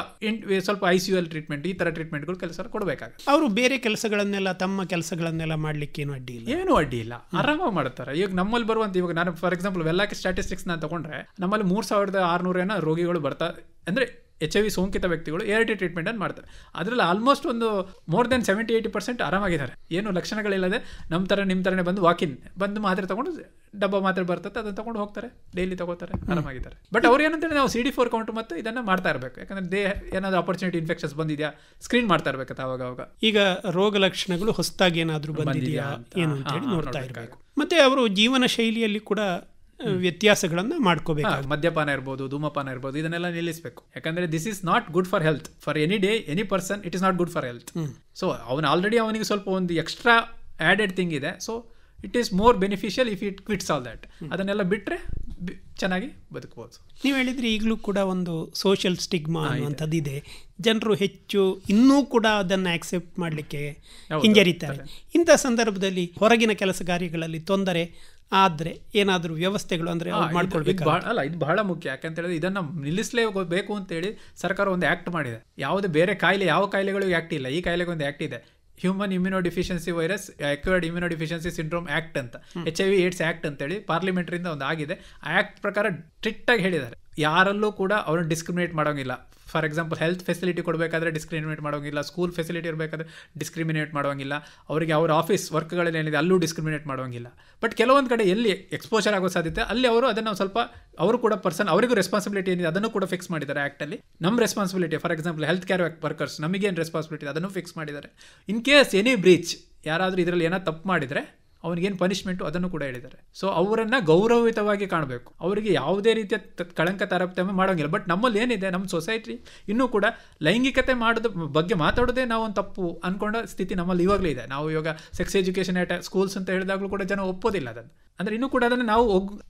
ಸ್ವಲ್ಪ ಐ ಸಿ ಎಲ್ ಟ್ರೀಟ್ಮೆಂಟ್ ಈ ಥರ ಟ್ರೀಟ್ಮೆಂಟ್ಗಳು ಕೆಲಸ ಕೊಡಬೇಕಾಗುತ್ತೆ ಅವರು ಬೇರೆ ಕೆಲಸಗಳನ್ನೆಲ್ಲ ತಮ್ಮ ಕೆಲಸಗಳನ್ನೆಲ್ಲ ಮಾಡ್ಲಿಕ್ಕೆ ಏನು ಅಡ್ಡಿ ಇಲ್ಲ ಏನು ಅಡ್ಡಿ ಇಲ್ಲ ಆರಾಮಾಗಿ ಮಾಡ್ತಾರೆ ಇವಾಗ ನಮ್ಮಲ್ಲಿ ಬರುವಂತ ಇವಾಗ ನಾನು ಫಾರ್ ಎಕ್ಸಾಂಪಲ್ ಎಲ್ಲಕ್ಕೆ ಸ್ಟಾಟಿಸ್ಟಿಕ್ಸ್ ನಾನು ತಗೊಂಡ್ರೆ ನಮ್ಮಲ್ಲಿ ಮೂರು ಸಾವಿರದ ಆರುನೂರ ಏನೋ ರೋಗಿಗಳು ಬರ್ತಾ ಅಂದರೆ ಎಚ್ ಐ ವಿ ಸೋಂಕಿತ ವ್ಯಕ್ತಿಗಳು ಎ ಆರ್ ಟಿ ಟ್ರೀಟ್ಮೆಂಟನ್ನು ಮಾಡ್ತಾರೆ ಅದರಲ್ಲಿ ಆಲ್ಮೋಸ್ಟ್ ಒಂದು more than seventy eighty percent ಆರಾಮಾಗಿದ್ದಾರೆ ಏನು ಲಕ್ಷಣಗಳಿಲ್ಲದೆ ನಮ್ಮ ಥರ ನಿಮ್ಮ ಥರನೇ ಬಂದು ವಾಕಿನ್ ಬಂದು ಮಾತ್ರೆ ತೊಗೊಂಡು ಡಬ್ಬ ಮಾತ್ರೆ ಬರ್ತದೆ ಅದನ್ನು ತೊಗೊಂಡು ಹೋಗ್ತಾರೆ ಡೈಲಿ ತೊಗೋತಾರೆ ಆರಾಮಾಗಿದ್ದಾರೆ ಬಟ್ ಅವ್ರು ಏನಂತೇಳಿ ನಾವು ಸಿ ಡಿ ಫೋರ್ ಕೌಂಟ್ ಮತ್ತು ಇದನ್ನು ಮಾಡ್ತಾ ಇರಬೇಕು ಯಾಕಂದರೆ ದೇಹ ಏನಾದರೂ ಆಪರ್ಚುನಿಟಿ ಇನ್ಫೆಕ್ಷನ್ಸ್ ಬಂದಿದೆಯಾ ಸ್ಕ್ರೀನ್ ಮಾಡ್ತಾ ಇರಬೇಕು ಅವಾಗ ಅವಾಗ ಈಗ ರೋಗ ಲಕ್ಷಣಗಳು ಹೊಸದಾಗಿ ಏನಾದರೂ ಬಂದಿದೆಯಾ ಏನು ಹೇಳಿ ನೋಡ್ತಾ ಇರಬೇಕು ಮತ್ತು ಅವರು ಜೀವನ ಶೈಲಿಯಲ್ಲಿ ಕೂಡ ವ್ಯತ್ಯಾಸಗಳನ್ನು ಮಾಡ್ಕೋಬೇಕು ಮದ್ಯಪಾನ ಇರ್ಬೋದು ಧೂಮಪಾನ ಇರ್ಬೋದು ಇದನ್ನೆಲ್ಲ ನಿಲ್ಲಿಸಬೇಕು ಯಾಕಂದ್ರೆ this is not good for health for any day any person it is not good for health so ಅವನು ಆಲ್ರೆಡಿ ಅವನಿಗೆ ಸ್ವಲ್ಪ ಒಂದು ಎಕ್ಸ್ಟ್ರಾ ಆ್ಯಡೆಡ್ ಥಿಂಗ್ ಇದೆ so it is more beneficial if it quits all that ಅದನ್ನೆಲ್ಲ ಬಿಟ್ಟರೆ ಚೆನ್ನಾಗಿ ಬದುಕಬಹುದು ನೀವು ಹೇಳಿದ್ರೆ ಈಗಲೂ ಕೂಡ ಒಂದು ಸೋಷಿಯಲ್ ಸ್ಟಿಗ್ಮಾ ಅನ್ನುವಂಥದ್ದು ಇದೆ ಜನರು ಹೆಚ್ಚು ಇನ್ನೂ ಕೂಡ ಅದನ್ನು ಆಕ್ಸೆಪ್ಟ್ ಮಾಡಲಿಕ್ಕೆ ಹಿಂಜರಿತಾರೆ ಇಂಥ ಸಂದರ್ಭದಲ್ಲಿ ಹೊರಗಿನ ಕೆಲಸ ಕಾರ್ಯಗಳಲ್ಲಿ ತೊಂದರೆ ಆದರೆ ಏನಾದರೂ ವ್ಯವಸ್ಥೆಗಳು ಅಂದರೆ ಮಾಡ್ಕೊಳ್ಬೇಕು ಅಲ್ಲ ಇದು ಬಹಳ ಮುಖ್ಯ ಯಾಕಂತ ಹೇಳಿದ್ರೆ ಇದನ್ನು ನಿಲ್ಲಿಸಲೇಬೇಕು ಅಂತೇಳಿ ಸರ್ಕಾರ ಒಂದು ಆ್ಯಕ್ಟ್ ಮಾಡಿದೆ ಯಾವುದೇ ಬೇರೆ ಕಾಯಿಲೆ ಯಾವ ಕಾಯಿಲೆಗಳು ಆ್ಯಕ್ಟ್ ಇಲ್ಲ ಈ ಕಾಯಿಲೆಗೆ ಒಂದು ಆ್ಯಕ್ಟ್ ಇದೆ human immunodeficiency virus acquired immunodeficiency syndrome act ಅಂತ H I V AIDS act ಅಂತೇಳಿ ಪಾರ್ಲಿಮೆಂಟ್ರಿಂದ ಒಂದು ಆಗಿದೆ ಆಕ್ಟ್ ಆ್ಯಕ್ಟ್ ಪ್ರಕಾರ ಸ್ಟ್ರಿಕ್ಟಾಗಿ ಹೇಳಿದ್ದಾರೆ ಯಾರಲ್ಲೂ ಕೂಡ ಅವ್ರನ್ನ ಡಿಸ್ಕ್ರಿಮಿನೇಟ್ ಮಾಡೋಂಗಿಲ್ಲ ಫಾರ್ ಎಕ್ಸಾಂಪಲ್ ಹೆಲ್ತ್ ಫೆಸಿಲಿಟಿ ಕೊಡಬೇಕಾದ್ರೆ ಡಿಸ್ಕ್ರಿಮಿನೇಟ್ ಮಾಡೋಂಗಿಲ್ಲ ಸ್ಕೂಲ್ ಫೆಸಿಲಿಟಿ ಇರಬೇಕಾದ್ರೆ ಡಿಸ್ಕ್ರಿಮಿನೇಟ್ ಮಾಡೋಂಗಿಲ್ಲ ಅವರಿಗೆ ಅವ್ರ ಆಫೀಸ್ ವರ್ಕ್ಗಳಲ್ಲಿ ಏನಿದೆ ಅಲ್ಲೂ ಡಿಸ್ಕ್ರಿಮಿನೇಟ್ ಮಾಡೋಂಗಿಲ್ಲ ಬಟ್ ಕೆಲವೊಂದು ಕಡೆ ಎಲ್ಲಿ ಎಕ್ಸ್ಪೋಜರ್ ಆಗೋ ಸಾಧ್ಯತೆ ಅಲ್ಲಿ ಅವರು ಅದನ್ನು ಸ್ವಲ್ಪ ಅವರು ಕೂಡ ಪರ್ಸನ್ ಅವರಿಗೂ ರೆಸ್ಪಾನ್ಸಿಬಿಲಿಟಿ ಏನಿದೆ ಅದನ್ನು ಕೂಡ ಫಿಕ್ಸ್ ಮಾಡಿದ್ದಾರೆ ಆ್ಯಕ್ಟಲ್ಲಿ ನಮ್ಮ responsibility for example health care workers ನಮಗೇನು ರೆಸ್ಪಾನ್ಸಿಬಿಲಿಟಿ ಅದನ್ನು ಫಿಕ್ಸ್ ಮಾಡಿದ್ದಾರೆ ಇನ್ ಕೇಸ್ ಎನಿ ಬ್ರೀಚ್ ಯಾರಾದರೂ ಇದರಲ್ಲಿ ಏನೋ ತಪ್ಪು ಮಾಡಿದರೆ ಅವನಿಗೇನು ಪನಿಷ್ಮೆಂಟು ಅದನ್ನು ಕೂಡ ಹೇಳಿದ್ದಾರೆ ಸೊ ಅವರನ್ನು ಗೌರವಿತವಾಗಿ ಕಾಣಬೇಕು ಅವರಿಗೆ ಯಾವುದೇ ರೀತಿಯ ಕಳಂಕ ತಾರತಮ್ಯ ಮಾಡೋಂಗಿಲ್ಲ ಬಟ್ ನಮ್ಮಲ್ಲಿ ಏನಿದೆ ನಮ್ಮ ಸೊಸೈಟಿ ಇನ್ನೂ ಕೂಡ ಲೈಂಗಿಕತೆ ಮಾಡೋದ ಬಗ್ಗೆ ಮಾತಾಡೋದೇ ನಾವು ಒಂದು ತಪ್ಪು ಅಂದ್ಕೊಂಡ ಸ್ಥಿತಿ ನಮ್ಮಲ್ಲಿ ಇವಾಗಲೇ ಇದೆ ನಾವು ಇವಾಗ ಸೆಕ್ಸ್ ಎಜುಕೇಷನ್ ಆಟ ಸ್ಕೂಲ್ಸ್ ಅಂತ ಹೇಳಿದಾಗಲೂ ಕೂಡ ಜನ ಒಪ್ಪೋದಿಲ್ಲ ಅದನ್ನು ಅಂದರೆ ಇನ್ನೂ ಕೂಡ ಅದನ್ನು ನಾವು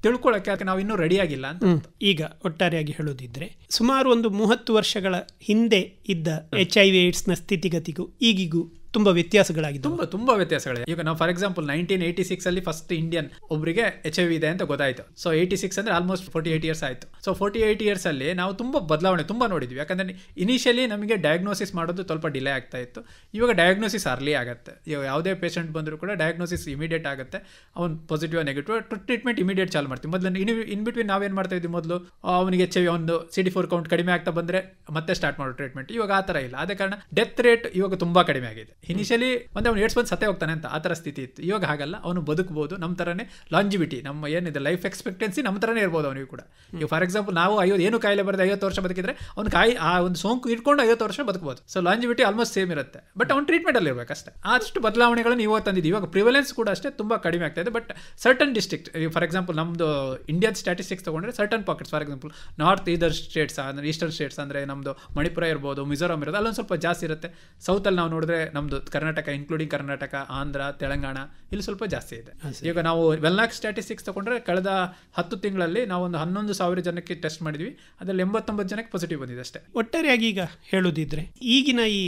ತಿಳ್ಕೊಳ್ಳೋಕೆ ಅದಕ್ಕೆ ನಾವು ಇನ್ನೂ ರೆಡಿಯಾಗಿಲ್ಲ ಅಂತ ಈಗ ಒಟ್ಟಾರೆಯಾಗಿ ಹೇಳೋದಿದ್ರೆ ಸುಮಾರು ಒಂದು ಮೂವತ್ತು ವರ್ಷಗಳ ಹಿಂದೆ ಇದ್ದ ಎಚ್ ಐ ವಿ ಏಡ್ಸ್ನ ಸ್ಥಿತಿಗತಿಗೂ ಈಗಿಗೂ ತುಂಬ ವ್ಯತ್ಯಾಸಗಳಾಗಿದೆ ತುಂಬ ತುಂಬ ವ್ಯತ್ಯಾಸಗಳಿದೆ ಈಗ ನಾವು for example nineteen eighty six ಅಲ್ಲಿ ಫಸ್ಟ್ ಇಂಡಿಯನ್ ಒಬ್ಬರಿಗೆ ಎಚ್ ಐ ವಿ ಇದೆ ಅಂತ ಗೊತ್ತಾಯಿತು ಸೊ ಏಯ್ಟಿ ಸಿಕ್ಸ್ ಅಂದರೆ ಆಲ್ಮೋಸ್ಟ್ ಫೋರ್ಟಿ ಏಯ್ಟ್ ಇಯರ್ಸ್ ಆಯಿತು ಸೊ ಫೋರ್ಟಿ ಏಯ್ಟ್ ಇಯರ್ಸ್ ಅಲ್ಲಿ ನಾವು ತುಂಬ ಬದಲಾವಣೆ ತುಂಬ ನೋಡಿದ್ವಿ ಯಾಕಂದರೆ ಇನಿಷಿಯಲಿ ನಮಗೆ ಡಯಾಗ್ನೋಸಿಸ್ ಮಾಡೋದು ಸ್ವಲ್ಪ ಡಿಲೇ ಆಗ್ತಾ ಇತ್ತು ಇವಾಗ ಡಯಾಗ್ನೋಸಿಸ್ ಅರ್ಲಿ ಆಗುತ್ತೆ ಯಾವುದೇ ಪೇಷಂಟ್ ಬಂದರೂ ಕೂಡ ಡಯಾಗ್ನೋಸಿಸ್ ಇಮಿಡಿಯೇಟ್ ಆಗುತ್ತೆ ಅವ್ನು ಪಾಸಿಟಿವ್ ನೆಗೆಟಿವ್ ಟ್ರೀಟ್ಮೆಂಟ್ ಇಮಿಡಿಯೇಟ್ ಚಾಲು ಮಾಡ್ತೀವಿ ಮೊದಲು ಇನ್ ಇನ್ ಬಿಟ್ವೀನ್ ನಾವೇನು ಮಾಡ್ತಾ ಇದ್ವಿ ಮೊದಲು ಅವನಿಗೆ ಎಚ್ ಐ ವಿ ಒಂದು ಸಿ ಡಿ ಫೋರ್ ಕೌಂಟ್ ಕಡಿಮೆ ಆಗ್ತಾ ಬಂದರೆ ಮತ್ತೆ ಸ್ಟಾರ್ಟ್ ಮಾಡೋ ಟ್ರೀಟ್ಮೆಂಟ್ ಇವಾಗ ಆ ಥರ ಇಲ್ಲ ಅದೇ ಕಾರಣ ಡೆತ್ ರೇಟ್ ಇವಾಗ ತುಂಬ ಕಡಿಮೆ ಆಗಿದೆ ಇನಿಷಿಯಲಿ ಒಂದು ಅವ್ನು ಏಡ್ಸ್ ಬಂದು ಸತ್ತೇ ಹೋಗ್ತಾನೆ ಅಂತ ಆ ಥರ ಸ್ಥಿತಿ ಇತ್ತು ಇವಾಗ ಹಾಗಲ್ಲ ಅವನು ಬದುಕಬಹುದು ನಮ್ಮ ಥರನೇ ಲಾಂಜಿವಿಟಿ ನಮ್ಮ ಏನಿದೆ ಲೈಫ್ ಎಕ್ಸ್ಪೆಕ್ಟೆನ್ಸಿ ನಮ್ಮ ಥರನೇ ಇರ್ಬೋದು ಅವನಿಗೆ ಕೂಡ ಈಗ ಫಾರ್ ಎಕ್ಸಾಂಪಲ್ ನಾವು ಐವತ್ತು ಏನು ಕಾಯಿಲೆ ಬರೆದು ಐವತ್ತು ವರ್ಷ ಬದುಕಿದ್ರೆ ಅವ್ನು ಕಾಯಿ ಆ ಒಂದು ಸೋಂಕು ಇಟ್ಕೊಂಡು ಐವತ್ತು ವರ್ಷ ಬದುಕಬಹುದು ಸೊ ಲಾಂಜಿವಿಟಿ ಆಲ್ಮೋಸ್ಟ್ ಸೇಮ್ ಇರುತ್ತೆ ಬಟ್ ಅವ್ನು ಇರಬೇಕು ಅಷ್ಟೇ ಆದಷ್ಟು ಬದಲಾವಣೆಗಳನ್ನು ಇವತ್ತು ತಂದಿದ್ದೀವಿ ಇವಾಗ ಪ್ರಿವೆಲೆನ್ಸ್ ಕೂಡ ಅಷ್ಟೇ ತುಂಬ ಕಡಿಮೆ ಆಗ್ತಾ ಇದೆ but certain district for example ನಮ್ಮದು ಇಂಡಿಯನ್ ಸ್ಟಾಟಿಸ್ಟಿಕ್ಸ್ ತಗೊಂಡ್ರೆ certain pockets for example north either states ಅಂದರೆ ಈಸ್ಟರ್ನ್ ಸ್ಟೇಟ್ಸ್ ಅಂದರೆ ನಮ್ಮದು ಮಣಿಪುರ ಇರ್ಬೋದು ಮಿಜೋರಾಮ್ ಇರೋದು ಅಲ್ಲೊಂದು ಸ್ವಲ್ಪ ಜಾಸ್ತಿ ಇರುತ್ತೆ ಸೌತಲ್ಲಿ ನಾವು ನೋಡಿದ್ರೆ ನಮ್ಮ ನಮ್ದು ಕರ್ನಾಟಕ ಇನ್ಕ್ಲೂಡಿಂಗ್ ಕರ್ನಾಟಕ ಆಂಧ್ರ ತೆಲಂಗಾಣ ಇಲ್ಲಿ ಸ್ವಲ್ಪ ಜಾಸ್ತಿ ಇದೆ ಈಗ ನಾವು ವೆಲ್ನಾಕ್ ಸ್ಟಾಟಿಸ್ಟಿಕ್ಸ್ ತಗೊಂಡ್ರೆ ಕಳೆದ ಹತ್ತು ತಿಂಗಳಲ್ಲಿ ನಾವು ಒಂದು ಹನ್ನೊಂದು ಸಾವಿರ ಜನಕ್ಕೆ ಟೆಸ್ಟ್ ಮಾಡಿದ್ವಿ ಅದರಲ್ಲಿ ಎಂಬತ್ತೊಂಬತ್ತು ಜನಕ್ಕೆ ಪಾಸಿಟಿವ್ ಬಂದಿದೆ ಅಷ್ಟೇ ಒಟ್ಟಾರೆಯಾಗಿ ಈಗ ಹೇಳೋದಿದ್ರೆ ಈಗಿನ ಈ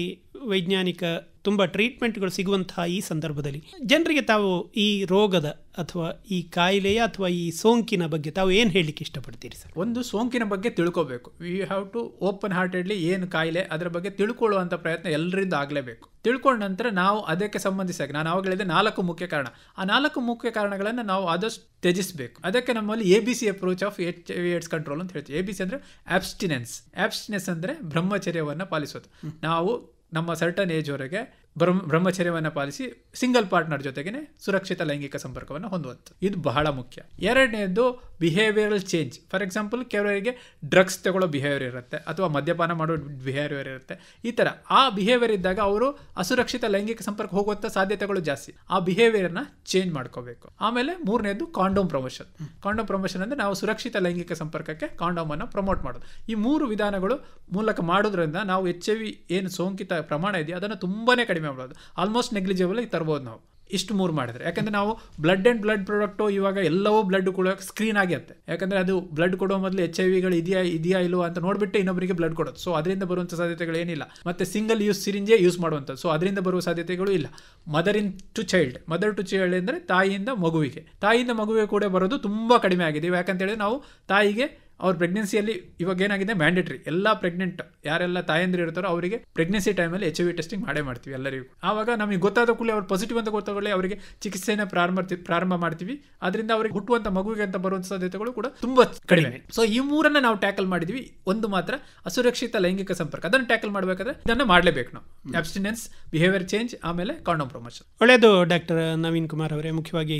ವೈಜ್ಞಾನಿಕ ತುಂಬ ಟ್ರೀಟ್ಮೆಂಟ್ಗಳು ಸಿಗುವಂತಹ ಈ ಸಂದರ್ಭದಲ್ಲಿ ಜನರಿಗೆ ತಾವು ಈ ರೋಗದ ಅಥವಾ ಈ ಕಾಯಿಲೆಯ ಅಥವಾ ಈ ಸೋಂಕಿನ ಬಗ್ಗೆ ತಾವು ಏನು ಹೇಳಲಿಕ್ಕೆ ಇಷ್ಟಪಡ್ತೀರಿ ಸರ್ ಒಂದು ಸೋಂಕಿನ ಬಗ್ಗೆ ತಿಳ್ಕೋಬೇಕು we have to open heartedly ಏನು ಕಾಯಿಲೆ ಅದರ ಬಗ್ಗೆ ತಿಳ್ಕೊಳ್ಳುವಂಥ ಪ್ರಯತ್ನ ಎಲ್ಲರಿಂದ ಆಗಲೇಬೇಕು ತಿಳ್ಕೊಂಡ ನಂತರ ನಾವು ಅದಕ್ಕೆ ಸಂಬಂಧಿಸಿದಾಗ ನಾನು ಅವಾಗ ಹೇಳಿದೆ ನಾಲ್ಕು ಮುಖ್ಯ ಕಾರಣ ಆ ನಾಲ್ಕು ಮುಖ್ಯ ಕಾರಣಗಳನ್ನು ನಾವು ಆದಷ್ಟು ತ್ಯಜಿಸಬೇಕು ಅದಕ್ಕೆ ನಮ್ಮಲ್ಲಿ A B C approach of H V AIDS control ಅಂತ ಹೇಳ್ತೀವಿ ಎ ಬಿ ಸಿ ಅಂದರೆ ಆಬ್ಸ್ಟಿನೆನ್ಸ್ ಆಬ್ಸ್ಟಿನೆನ್ಸ್ ಅಂದರೆ ಬ್ರಹ್ಮಚರ್ಯವನ್ನು ಪಾಲಿಸೋದು ನಾವು ನಮ್ಮ ಸರ್ಟನ್ ಏಜ್ವರೆಗೆ ಬ್ರಹ್ಮ ಬ್ರಹ್ಮಚರ್ಯವನ್ನು ಪಾಲಿಸಿ ಸಿಂಗಲ್ ಪಾರ್ಟ್ನರ್ ಜೊತೆಗೇನೆ ಸುರಕ್ಷಿತ ಲೈಂಗಿಕ ಸಂಪರ್ಕವನ್ನು ಹೊಂದುವಂಥದ್ದು ಇದು ಬಹಳ ಮುಖ್ಯ ಎರಡನೇದು ಬಿಹೇವಿಯರಲ್ ಚೇಂಜ್ ಫಾರ್ ಎಕ್ಸಾಂಪಲ್ ಕೆಲವರಿಗೆ ಡ್ರಗ್ಸ್ ತಗೊಳ್ಳೋ ಬಿಹೇವಿಯರ್ ಇರುತ್ತೆ ಅಥವಾ ಮದ್ಯಪಾನ ಮಾಡೋ ಬಿಹೇವಿಯರ್ ಇರುತ್ತೆ ಈ ಥರ ಆ ಬಿಹೇವಿಯರ್ ಇದ್ದಾಗ ಅವರು ಅಸುರಕ್ಷಿತ ಲೈಂಗಿಕ ಸಂಪರ್ಕ ಹೋಗುವಂಥ ಸಾಧ್ಯತೆಗಳು ಜಾಸ್ತಿ ಆ ಬಿಹೇವಿಯರ್ನ ಚೇಂಜ್ ಮಾಡ್ಕೋಬೇಕು ಆಮೇಲೆ ಮೂರನೇದು ಕಾಂಡೋಮ್ ಪ್ರಮೋಷನ್ ಕಾಂಡೋಮ್ ಪ್ರಮೋಷನ್ ಅಂದರೆ ನಾವು ಸುರಕ್ಷಿತ ಲೈಂಗಿಕ ಸಂಪರ್ಕಕ್ಕೆ ಕಾಂಡೋಮನ್ನು ಪ್ರಮೋಟ್ ಮಾಡೋದು ಈ ಮೂರು ವಿಧಾನಗಳು ಮೂಲಕ ಮಾಡೋದ್ರಿಂದ ನಾವು ಎಚ್ ಐ ವಿ ಏನು ಸೋಂಕಿತ ಪ್ರಮಾಣ ಇದೆಯೋ ಅದನ್ನು ತುಂಬಾ ಕಡಿಮೆ ಕಡಿಮೆ ಮಾಡೋದು ಆಲ್ಮೋಸ್ಟ್ ನೆಗ್ಲಿಜಿಬಲ್ ತರ್ಬೋದು ನಾವು ಇಷ್ಟು ಮೂರು ಮಾಡಿದ್ರೆ ಯಾಕಂದರೆ ನಾವು ಬ್ಲಡ್ ಆ್ಯಂಡ್ ಬ್ಲಡ್ ಪ್ರಾಡಕ್ಟು ಇವಾಗ ಎಲ್ಲವೂ ಬ್ಲಡ್ ಕೊಡೋಕೆ ಸ್ಕ್ರೀನ್ ಆಗಿರುತ್ತೆ ಯಾಕಂದರೆ ಅದು ಬ್ಲಡ್ ಕೊಡೋ ಮೊದಲು ಎಚ್ ಐ ವಿಗಳು ಇದೆಯಾ ಇದೆಯಾ ಇಲ್ಲವೋ ಅಂತ ನೋಡಿಬಿಟ್ಟು ಇನ್ನೊಬ್ಬರಿಗೆ ಬ್ಲಡ್ ಕೊಡೋದು ಸೊ ಅದರಿಂದ ಬರುವಂಥ ಸಾಧ್ಯತೆಗಳು ಏನಿಲ್ಲ ಮತ್ತು ಸಿಂಗಲ್ ಯೂಸ್ ಸಿರಿಂಜೇ ಯೂಸ್ ಮಾಡುವಂಥದ್ದು ಸೊ ಅದರಿಂದ ಬರುವ ಸಾಧ್ಯತೆಗಳು ಇಲ್ಲ mother in to child mother to child ಅಂದರೆ ತಾಯಿಯಿಂದ ಮಗುವಿಗೆ ತಾಯಿಯಿಂದ ಮಗುವಿಗೆ ಕೂಡ ಬರೋದು ತುಂಬ ಕಡಿಮೆ ಆಗಿದೆ ಯಾಕಂತೇಳಿದ್ರೆ ನಾವು ತಾಯಿಗೆ ಅವ್ರ ಪ್ರೆಗ್ನೆನ್ಸಿಯಲ್ಲಿ ಇವಾಗ ಏನಾಗಿದೆ ಮ್ಯಾಂಡೇಟ್ರಿ ಎಲ್ಲ ಪ್ರೆಗ್ನೆಂಟ್ ಯಾರೆಲ್ಲ ತಾಯಂದಿರು ಇರ್ತಾರೋ ಅವರಿಗೆ ಪ್ರೆಗ್ನೆನ್ಸಿ ಟೈಮಲ್ಲಿ ಎಚ್ ಐ ವಿ ಟೆಸ್ಟಿಂಗ್ ಮಾಡೇ ಮಾಡ್ತೀವಿ ಎಲ್ಲರಿಗೂ ಆವಾಗ ನಮಗೆ ಗೊತ್ತಾದ ಕೂಡಲೇ ಅವ್ರು ಪಾಸಿಟಿವ್ ಅಂತ ಗೊತ್ತಾಗಲೇ ಅವರಿಗೆ ಚಿಕಿತ್ಸೆಯನ್ನು ಪ್ರಾರಂಭ ಪ್ರಾರಂಭ ಮಾಡ್ತೀವಿ ಅದರಿಂದ ಅವರಿಗೆ ಹುಟ್ಟುವಂಥ ಮಗುವಿಗೆ ಅಂತ ಬರುವಂಥ ಸಾಧ್ಯತೆಗಳು ಕೂಡ ತುಂಬ ಕಡಿಮೆ ಸೊ ಈ ಮೂರನ್ನ ನಾವು ಟ್ಯಾಕಲ್ ಮಾಡಿದ್ವಿ ಒಂದು ಮಾತ್ರ ಅಸುರಕ್ಷಿತ ಲೈಂಗಿಕ ಸಂಪರ್ಕ ಅದನ್ನು ಟ್ಯಾಕಲ್ ಮಾಡಬೇಕಾದ್ರೆ ಇದನ್ನು ಮಾಡಲೇಬೇಕು ನಾವು ಅಬ್ಸ್ಟಿನೆನ್ಸ್ ಬಿಹೇವಿಯರ್ ಚೇಂಜ್ ಆಮೇಲೆ ಕಾಂಡೋಮ್ ಪ್ರಮೋಷನ್ ಒಳ್ಳೆಯದು ಡಾಕ್ಟರ್ ನವೀನ್ ಕುಮಾರ್ ಅವರೇ ಮುಖ್ಯವಾಗಿ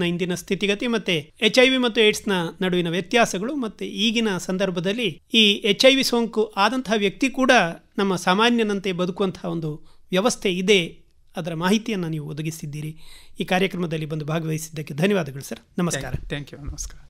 ನ ಇಂದಿನ ಸ್ಥಿತಿಗತಿ ಮತ್ತೆ ಎಚ್ ಐ ವಿ ಮತ್ತು ಏಡ್ಸ್ನ ನಡುವಿನ ವ್ಯತ್ಯಾಸಗಳು ಮತ್ತೆ ಈಗಿನ ಸಂದರ್ಭದಲ್ಲಿ ಈ ಎಚ್ ಐ ವಿ ಸೋಂಕು ಆದಂತಹ ವ್ಯಕ್ತಿ ಕೂಡ ನಮ್ಮ ಸಾಮಾನ್ಯನಂತೆ ಬದುಕುವಂತಹ ಒಂದು ವ್ಯವಸ್ಥೆ ಇದೆ ಅದರ ಮಾಹಿತಿಯನ್ನು ನೀವು ಒದಗಿಸಿದ್ದೀರಿ ಈ ಕಾರ್ಯಕ್ರಮದಲ್ಲಿ ಬಂದು ಭಾಗವಹಿಸಿದ್ದಕ್ಕೆ ಧನ್ಯವಾದಗಳು ಸರ್ ನಮಸ್ಕಾರ ಥ್ಯಾಂಕ್ ಯು ನಮಸ್ಕಾರ